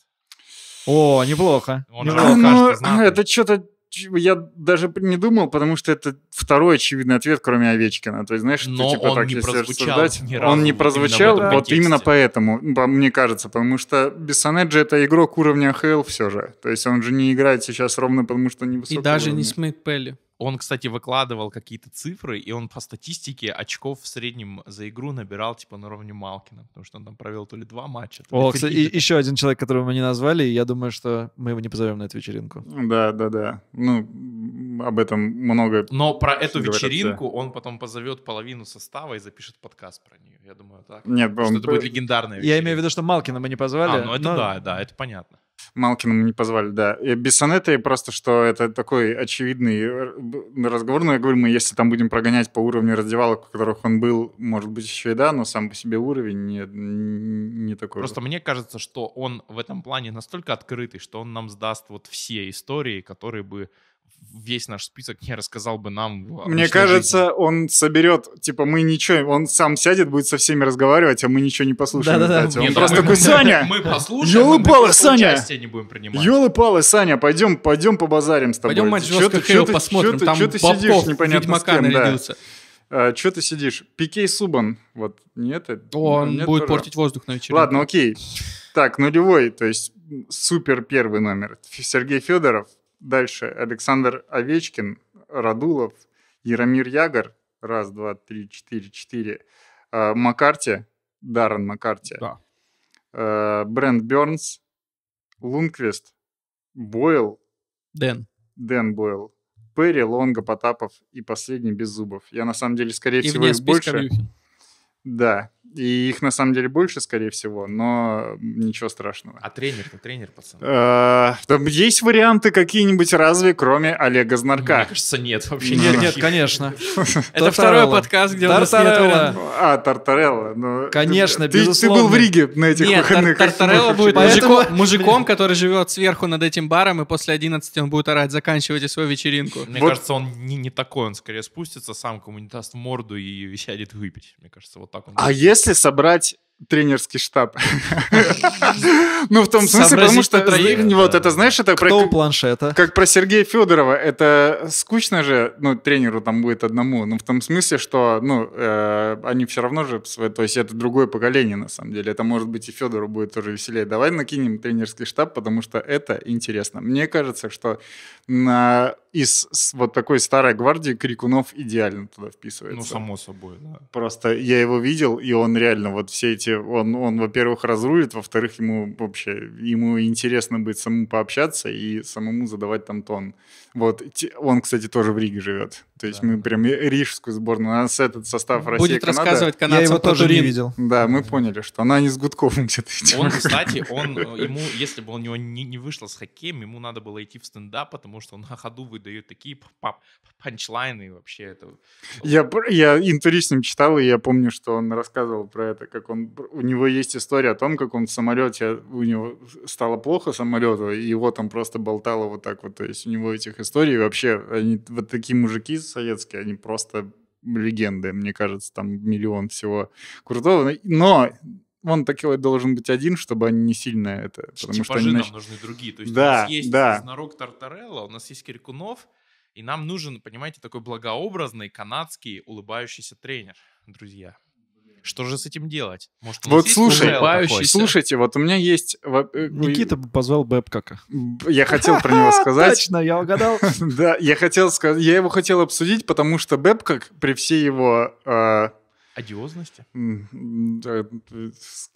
О, неплохо. Он неплохо. Же, кажется, ну, это что-то я даже не думал, потому что это второй очевидный ответ, кроме Овечкина. То есть, знаешь, Но ты, типа, он так, не прозвучал ни разу, Он не прозвучал, именно вот именно поэтому, мне кажется, потому что Бессонеджи — это игрок уровня ХЛ все же. То есть он же не играет сейчас ровно потому, что не высокий И даже уровня. не Смит Пелли. Он, кстати, выкладывал какие-то цифры, и он по статистике очков в среднем за игру набирал типа на уровне Малкина, потому что он там провел то ли два матча. То ли О, три. кстати, и, еще один человек, которого мы не назвали, и я думаю, что мы его не позовем на эту вечеринку. Да, да, да. Ну, об этом много. Но про эту вечеринку все. он потом позовет половину состава и запишет подкаст про нее. Я думаю, так. Нет, что он... это будет легендарная вечеринка. Я имею в виду, что Малкина мы не позвали. А, ну это но... да, да, это понятно. Малкиным не позвали, да. И без сонета просто, что это такой очевидный разговор, но я говорю, мы если там будем прогонять по уровню раздевалок, в которых он был, может быть, еще и да, но сам по себе уровень не, не такой. Просто же. мне кажется, что он в этом плане настолько открытый, что он нам сдаст вот все истории, которые бы весь наш список не рассказал бы нам. А, Мне кажется, жизни. он соберет, типа, мы ничего, он сам сядет, будет со всеми разговаривать, а мы ничего не послушаем. Да-да-да. Он Нет, просто мы, такой, Саня! Мы послушаем, Ёлы-палы, Саня! не будем принимать. Ёлы-палы, Саня, пойдем, пойдем побазарим с тобой. Пойдем матч жестких хил посмотрим, там ты сидишь непонятно с кем, нарядился. А, что ты сидишь? Пикей Субан. Вот нет? Он нет, будет тоже. портить воздух на вечеринке. Ладно, окей. Так, нулевой, то есть супер первый номер. Сергей Федоров, Дальше Александр Овечкин, Радулов, Яромир Ягор, раз, два, три, четыре, четыре, а, Маккарти, Даррен Маккарти, да. А, Брент Бернс, Лунквист, Бойл, Дэн. Дэн Бойл, Перри, Лонга, Потапов и последний Беззубов. Я на самом деле, скорее и всего, их больше. Камюхин. Да. И их на самом деле больше, скорее всего, но ничего страшного. А тренер, ты тренер, пацан? А, там есть варианты какие-нибудь разве, кроме Олега Знарка? Мне кажется, нет вообще. Нет, нет, конечно. Это второй подкаст, где у нас нет А, Тартарелла. Ну, конечно, безусловно. Ты был в Риге на этих выходных. Нет, Тартарелла будет мужиком, который живет сверху над этим баром, и после 11 он будет орать, заканчивайте свою вечеринку. Мне кажется, он не такой, он скорее спустится, сам кому-нибудь даст морду и сядет выпить. Мне кажется, вот так он. А если если собрать тренерский штаб. Ну, в том смысле, потому что, вот это, знаешь, это... про планшета? Как про Сергея Федорова. Это скучно же, ну, тренеру там будет одному, Ну в том смысле, что, ну, э, они все равно же, то есть это другое поколение, на самом деле. Это, может быть, и Федору будет тоже веселее. Давай накинем тренерский штаб, потому что это интересно. Мне кажется, что на из вот такой старой гвардии Крикунов идеально туда вписывается. Ну, само собой, да. Просто я его видел, и он реально вот все эти вообще он, он во-первых, разрулит, во-вторых, ему вообще ему интересно будет самому пообщаться и самому задавать там тон. Вот, он, кстати, тоже в Риге живет. То есть да. мы прям рижскую сборную, у нас этот состав России Будет Канада, рассказывать канадцам Я его тоже не видел. Да, мы поняли, что она не с Гудковым где-то идет. Он, кстати, он, э, ему, если бы у него не, не вышло с хоккеем, ему надо было идти в стендап, потому что он на ходу выдает такие панчлайны вообще. Это... Я, я интервью с ним читал, и я помню, что он рассказывал про это, как он... У него есть история о том, как он в самолете, у него стало плохо самолету, и его там просто болтало вот так вот, то есть у него этих Истории Вообще, они, вот такие мужики советские, они просто легенды, мне кажется, там миллион всего крутого. Но он такой должен быть один, чтобы они не сильно это... Потому Типажи что они... нам нужны другие. То есть да, у нас есть да. Знарок Тартарелла, у нас есть Киркунов, и нам нужен, понимаете, такой благообразный канадский улыбающийся тренер, друзья. Что же с этим делать? Может, вот слушай, слушайте, вот у меня есть... Э, Никита бы позвал Бэбкака. Я хотел про него сказать. Точно, я угадал. Да, я хотел сказать, я его хотел обсудить, потому что Бэбкак при всей его а, Одиозности? Э,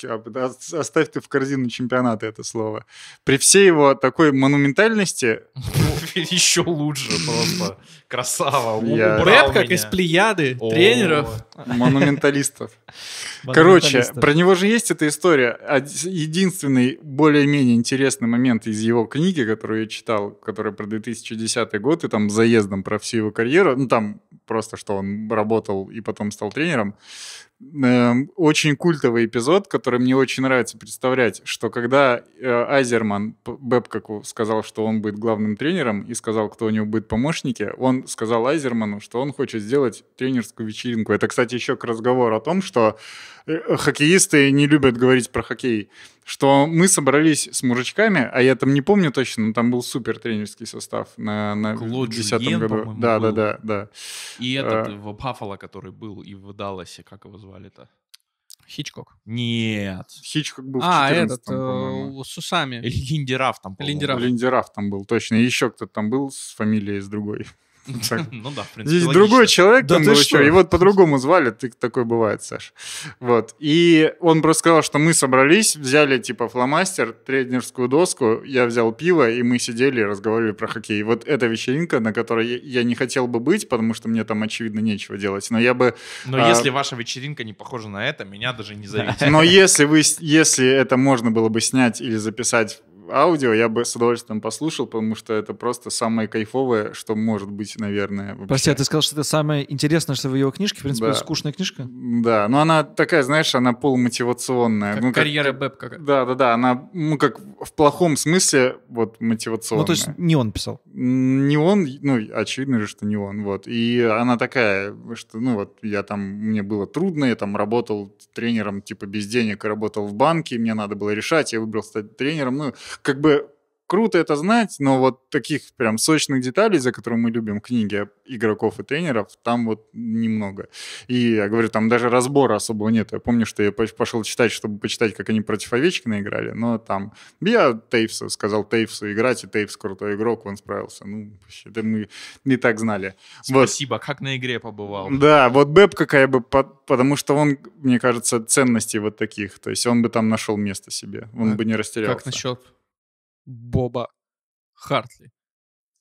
а, оставь ты в корзину чемпионата это слово. При всей его такой монументальности... Ну, Еще лучше просто. Красава. Брэп как из плеяды тренеров. Монументалистов. Короче, про него же есть эта история. Единственный более-менее интересный момент из его книги, которую я читал, которая про 2010 год, и там заездом про всю его карьеру, ну там просто, что он работал и потом стал тренером, Эм, очень культовый эпизод, который мне очень нравится представлять, что когда э, Айзерман, Бэбкаку, сказал, что он будет главным тренером и сказал, кто у него будет помощники, он сказал Айзерману, что он хочет сделать тренерскую вечеринку. Это, кстати, еще к разговору о том, что хоккеисты не любят говорить про хоккей, что мы собрались с мужичками, а я там не помню точно, но там был супер тренерский состав на, на Клод 10 году. Да, был. да, да, да. И этот а... в Баффало, который был, и в Далласе, как его звали-то? Хичкок? Нет. Хичкок был а, в 14 этот, э, с усами. Линдераф там, по Линдераф. Линдераф там был, точно. еще кто-то там был с фамилией с другой. Ну да, в принципе. Здесь другой человек, да ты что? его по-другому звали, ты такой бывает, Саш. Вот. И он просто сказал, что мы собрались, взяли типа фломастер, тренерскую доску, я взял пиво, и мы сидели и разговаривали про хоккей. Вот эта вечеринка, на которой я не хотел бы быть, потому что мне там, очевидно, нечего делать, но я бы... Но а... если ваша вечеринка не похожа на это, меня даже не зовите. Но если вы, если это можно было бы снять или записать аудио я бы с удовольствием послушал, потому что это просто самое кайфовое, что может быть, наверное. Вообще. Прости, а ты сказал, что это самое интересное, что в его книжке? В принципе, да. скучная книжка? Да, но она такая, знаешь, она полумотивационная. Как ну, карьера как... Бэб да Да-да-да, она, ну, как в плохом смысле вот мотивационная. Ну, то есть не он писал? Не он, ну, очевидно же, что не он, вот. И она такая, что, ну, вот, я там, мне было трудно, я там работал тренером, типа, без денег, работал в банке, мне надо было решать, я выбрал стать тренером, ну, как бы круто это знать, но вот таких прям сочных деталей, за которые мы любим книги игроков и тренеров, там вот немного. И я говорю, там даже разбора особого нет. Я помню, что я пошел читать, чтобы почитать, как они против Овечкина играли, но там я Тейвсу сказал Тейвсу играть, и Тейвс крутой игрок, он справился. Ну, это мы не так знали. Спасибо, вот. А как на игре побывал. Да, вот Бэб какая бы, потому что он, мне кажется, ценности вот таких, то есть он бы там нашел место себе, он а, бы не растерялся. Как насчет Боба Хартли.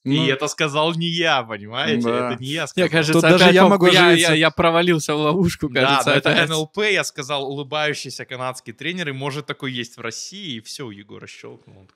Ну, и это сказал не я, понимаете? Да. Это не я сказал. Мне кажется, Тут даже я, могу я, я, я провалился в ловушку, кажется. Да, это НЛП, я сказал, улыбающийся канадский тренер, и может такой есть в России, и все, у Егора щелкнул.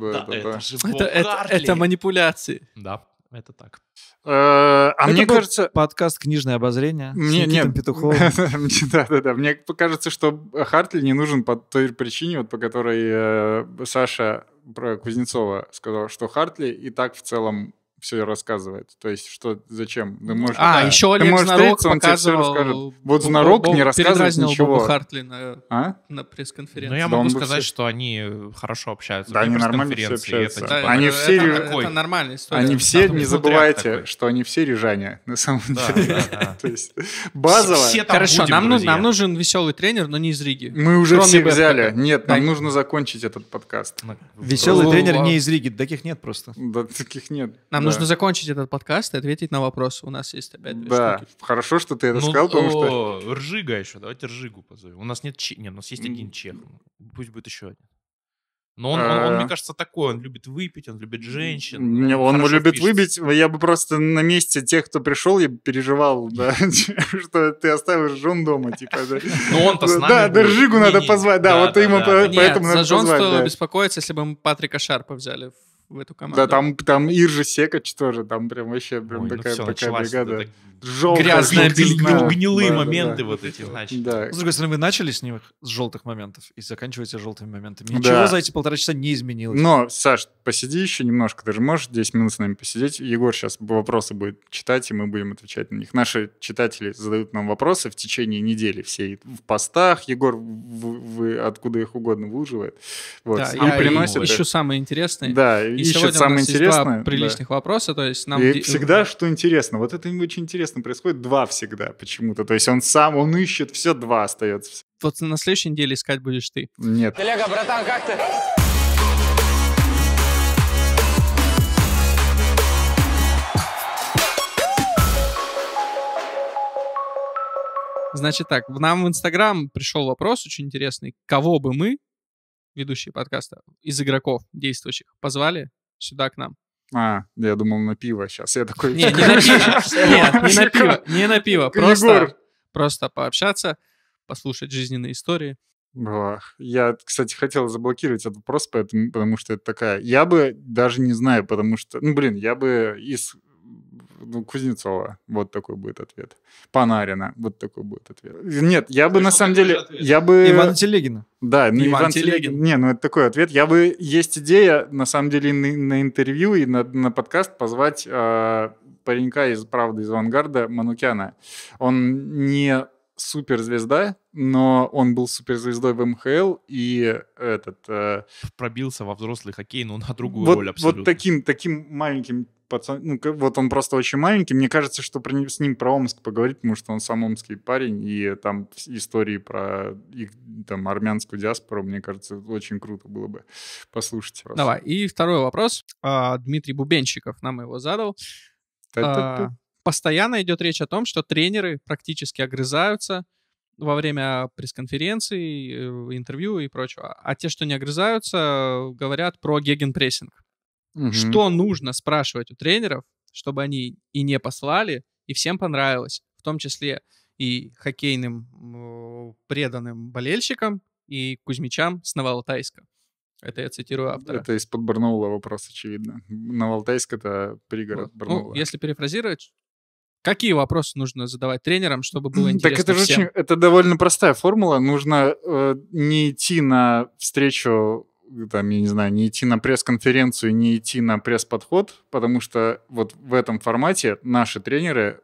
Да, это, да. Это, это, это манипуляции. Да это так. Э, а мне кажется... Подкаст «Книжное обозрение» мне, с Никитом Петуховым. Да-да-да. Мне кажется, что Хартли не нужен по той причине, по которой э, Саша про Кузнецова сказал, что Хартли и так в целом все рассказывает. То есть, что, зачем? Ты ну, можешь, а, да, еще Олег можешь Знарок он показывал... Тебе все расскажет. Вот Знарок Боб, не рассказывает ничего. Боба Хартли на, а? на пресс-конференции. Ну, я да могу сказать, все... что они хорошо общаются. Да, они нормально все общаются. Это, типа да, они это, все... Это, это нормальная история. Они все, Там, не забывайте, такой. что они все рижане, на самом да, деле. То есть, базово... Хорошо, ну, нам, нужен веселый тренер, но не из Риги. Мы уже все взяли. Нет, нам нужно закончить этот подкаст. Веселый тренер не из Риги. Таких нет просто. Да, таких нет. Нам Нужно закончить этот подкаст и ответить на вопрос. У нас есть опять две Да, штуки. хорошо, что ты это ну, сказал, потому о, что... Ржига еще, давайте Ржигу позовем. У нас нет чех, нет, у нас есть один чех. Ну, пусть будет еще один. Но он, он, он, а. мне кажется, такой, он любит выпить, он любит женщин. Не, он любит пишется. выпить, я бы просто на месте тех, кто пришел, я бы переживал, да, что ты оставишь жен дома, типа. Ну он-то с нами Да, Держигу надо позвать, да, вот ему поэтому надо позвать. за жен стоило беспокоиться, если бы мы Патрика Шарпа взяли в в эту команду. Да, там, там Иржа Секач тоже, там прям вообще прям Ой, ну такая, ну все, такая бригада. Это Желтые, грязные белье, гнилые да, моменты да, да. вот эти, значит. Да. Ну, с другой стороны, вы начали с них, с желтых моментов, и заканчиваете желтыми моментами. Ничего да. за эти полтора часа не изменилось. Но, Саш, посиди еще немножко, ты же можешь 10 минут с нами посидеть. Егор сейчас вопросы будет читать, и мы будем отвечать на них. Наши читатели задают нам вопросы в течение недели всей. В постах, Егор, вы, вы откуда их угодно выуживает. Вот. Да, и я приносит. ищу самые интересные. Да, и ищет самое интересное. приличных да. вопроса, то есть нам... И всегда, что интересно. Вот это очень интересно интересно, происходит два всегда почему-то. То есть он сам, он ищет, все два остается. Вот на следующей неделе искать будешь ты. Нет. Коллега, братан, как ты? Значит так, нам в Инстаграм пришел вопрос очень интересный. Кого бы мы, ведущие подкаста, из игроков действующих, позвали сюда к нам? А, я думал на пиво сейчас. Я такой... Не, не на пиво. не на пиво. Не на пиво. Просто, просто пообщаться, послушать жизненные истории. Я, кстати, хотел заблокировать этот вопрос, поэтому, потому что это такая... Я бы даже не знаю, потому что... Ну, блин, я бы из ну, Кузнецова. Вот такой будет ответ. Панарина. Вот такой будет ответ. Нет, я бы на самом деле... Я бы... Иван Телегина. Да, ну, Иван, Иван Телегин. Телегин. Не, ну это такой ответ. Я бы... Есть идея, на самом деле, на, на интервью и на, на подкаст позвать э, паренька из, правды из «Авангарда» Манукяна. Он не суперзвезда, но он был суперзвездой в МХЛ и этот... Э, Пробился во взрослый хоккей, но на другую вот, роль абсолютно. Вот таким, таким маленьким пацан, ну, вот он просто очень маленький. Мне кажется, что про, с ним про Омск поговорить, потому что он сам омский парень, и там истории про их там армянскую диаспору, мне кажется, очень круто было бы послушать. Раз. Давай. И второй вопрос. А, Дмитрий Бубенщиков нам его задал. та а, Постоянно идет речь о том, что тренеры практически огрызаются во время пресс-конференций, э, интервью и прочего. А те, что не огрызаются, э, говорят про гегенпрессинг. Угу. Что нужно спрашивать у тренеров, чтобы они и не послали, и всем понравилось, в том числе и хоккейным преданным болельщикам, и Кузьмичам с Новоалтайска. Это я цитирую автора. Это из-под Барнаула вопрос, очевидно. Новоалтайск — это пригород вот. Ну, Барнаула. Ну, если перефразировать, Какие вопросы нужно задавать тренерам, чтобы было интересно Так это же всем? очень, это довольно простая формула. Нужно э, не идти на встречу там, я не знаю, не идти на пресс-конференцию, не идти на пресс-подход, потому что вот в этом формате наши тренеры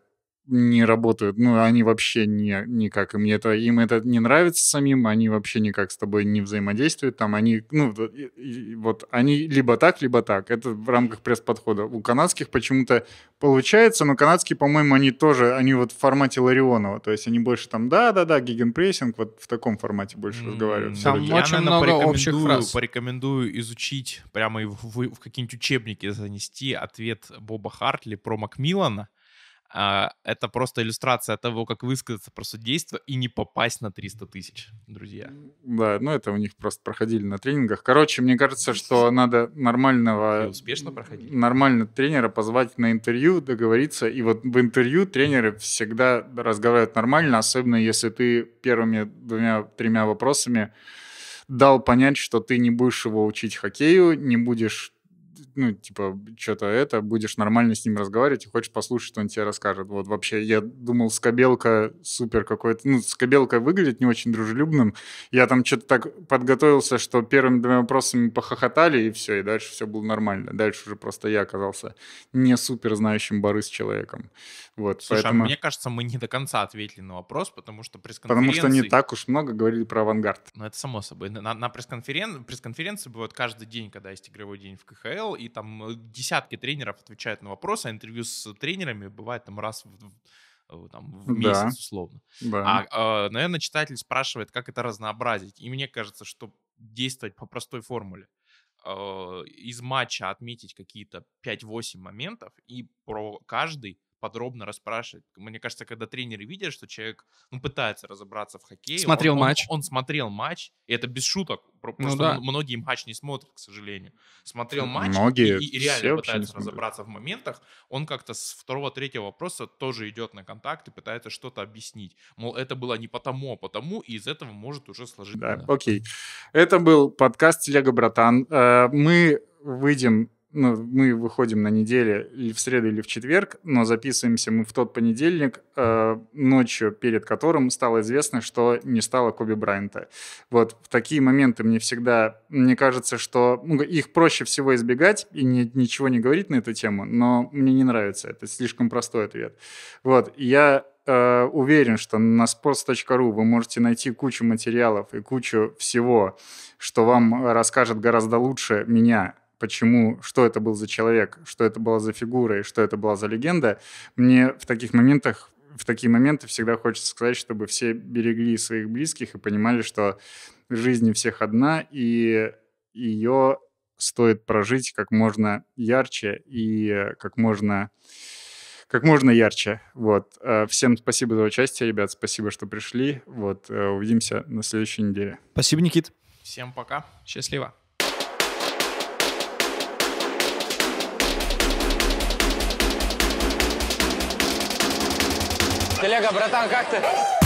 не работают. Ну, они вообще не, никак. Им это, им это не нравится самим, они вообще никак с тобой не взаимодействуют. Там они, ну, вот они либо так, либо так. Это в рамках пресс-подхода. У канадских почему-то получается, но канадские, по-моему, они тоже, они вот в формате Ларионова. То есть они больше там, да-да-да, гигенпрессинг, вот в таком формате больше mm-hmm. разговаривают. Там Я, очень наверное, много общих фраз. Порекомендую изучить прямо и в, в, в какие-нибудь учебники занести ответ Боба Хартли про Макмиллана а, это просто иллюстрация того, как высказаться про судейство и не попасть на 300 тысяч, друзья. Да, ну это у них просто проходили на тренингах. Короче, мне кажется, что надо нормального... И успешно проходить. Нормально тренера позвать на интервью, договориться. И вот в интервью тренеры всегда разговаривают нормально, особенно если ты первыми двумя-тремя вопросами дал понять, что ты не будешь его учить хоккею, не будешь ну, типа, что-то это, будешь нормально с ним разговаривать и хочешь послушать, что он тебе расскажет. Вот вообще, я думал, Скобелка супер какой-то, ну, Скобелка выглядит не очень дружелюбным. Я там что-то так подготовился, что первыми двумя вопросами похохотали, и все, и дальше все было нормально. Дальше уже просто я оказался не супер знающим Борис человеком. Вот, Слушай, а поэтому... а мне кажется, мы не до конца ответили на вопрос, потому что пресс-конференции... Потому что не так уж много говорили про авангард. Ну, это само собой. На, на пресс конференции пресс-конференции бывают каждый день, когда есть игровой день в КХЛ, и и там э, десятки тренеров отвечают на вопросы, а интервью с тренерами бывает там раз в э, там, в месяц, да. условно. Да. А, э, а, наверное, читатель спрашивает, как это разнообразить. И мне кажется, что действовать по простой формуле. Э, из матча отметить какие-то 5-8 моментов и про каждый подробно расспрашивать. Мне кажется, когда тренеры видят, что человек ну, пытается разобраться в хоккее. Смотрел он, матч. Он, он смотрел матч, и это без шуток. Ну просто ну, да. многие матч не смотрят, к сожалению. Смотрел матч многие, и, и реально пытается разобраться в моментах. Он как-то с второго-третьего вопроса тоже идет на контакт и пытается что-то объяснить. Мол, это было не потому, а потому, и из этого может уже сложиться. Да, окей. Это был подкаст «Телега, братан». Э, мы выйдем ну, мы выходим на неделе или в среду, или в четверг, но записываемся мы в тот понедельник, э, ночью перед которым стало известно, что не стало Коби Брайанта. Вот в такие моменты мне всегда, мне кажется, что ну, их проще всего избегать и не, ничего не говорить на эту тему, но мне не нравится, это слишком простой ответ. Вот, я э, уверен, что на sports.ru вы можете найти кучу материалов и кучу всего, что вам расскажет гораздо лучше меня, почему, что это был за человек, что это была за фигура и что это была за легенда, мне в таких моментах в такие моменты всегда хочется сказать, чтобы все берегли своих близких и понимали, что жизнь у всех одна, и ее стоит прожить как можно ярче и как можно как можно ярче. Вот. Э, всем спасибо за участие, ребят. Спасибо, что пришли. Вот. Э, увидимся на следующей неделе. Спасибо, Никит. Всем пока. Счастливо. Коллега, братан, как ты?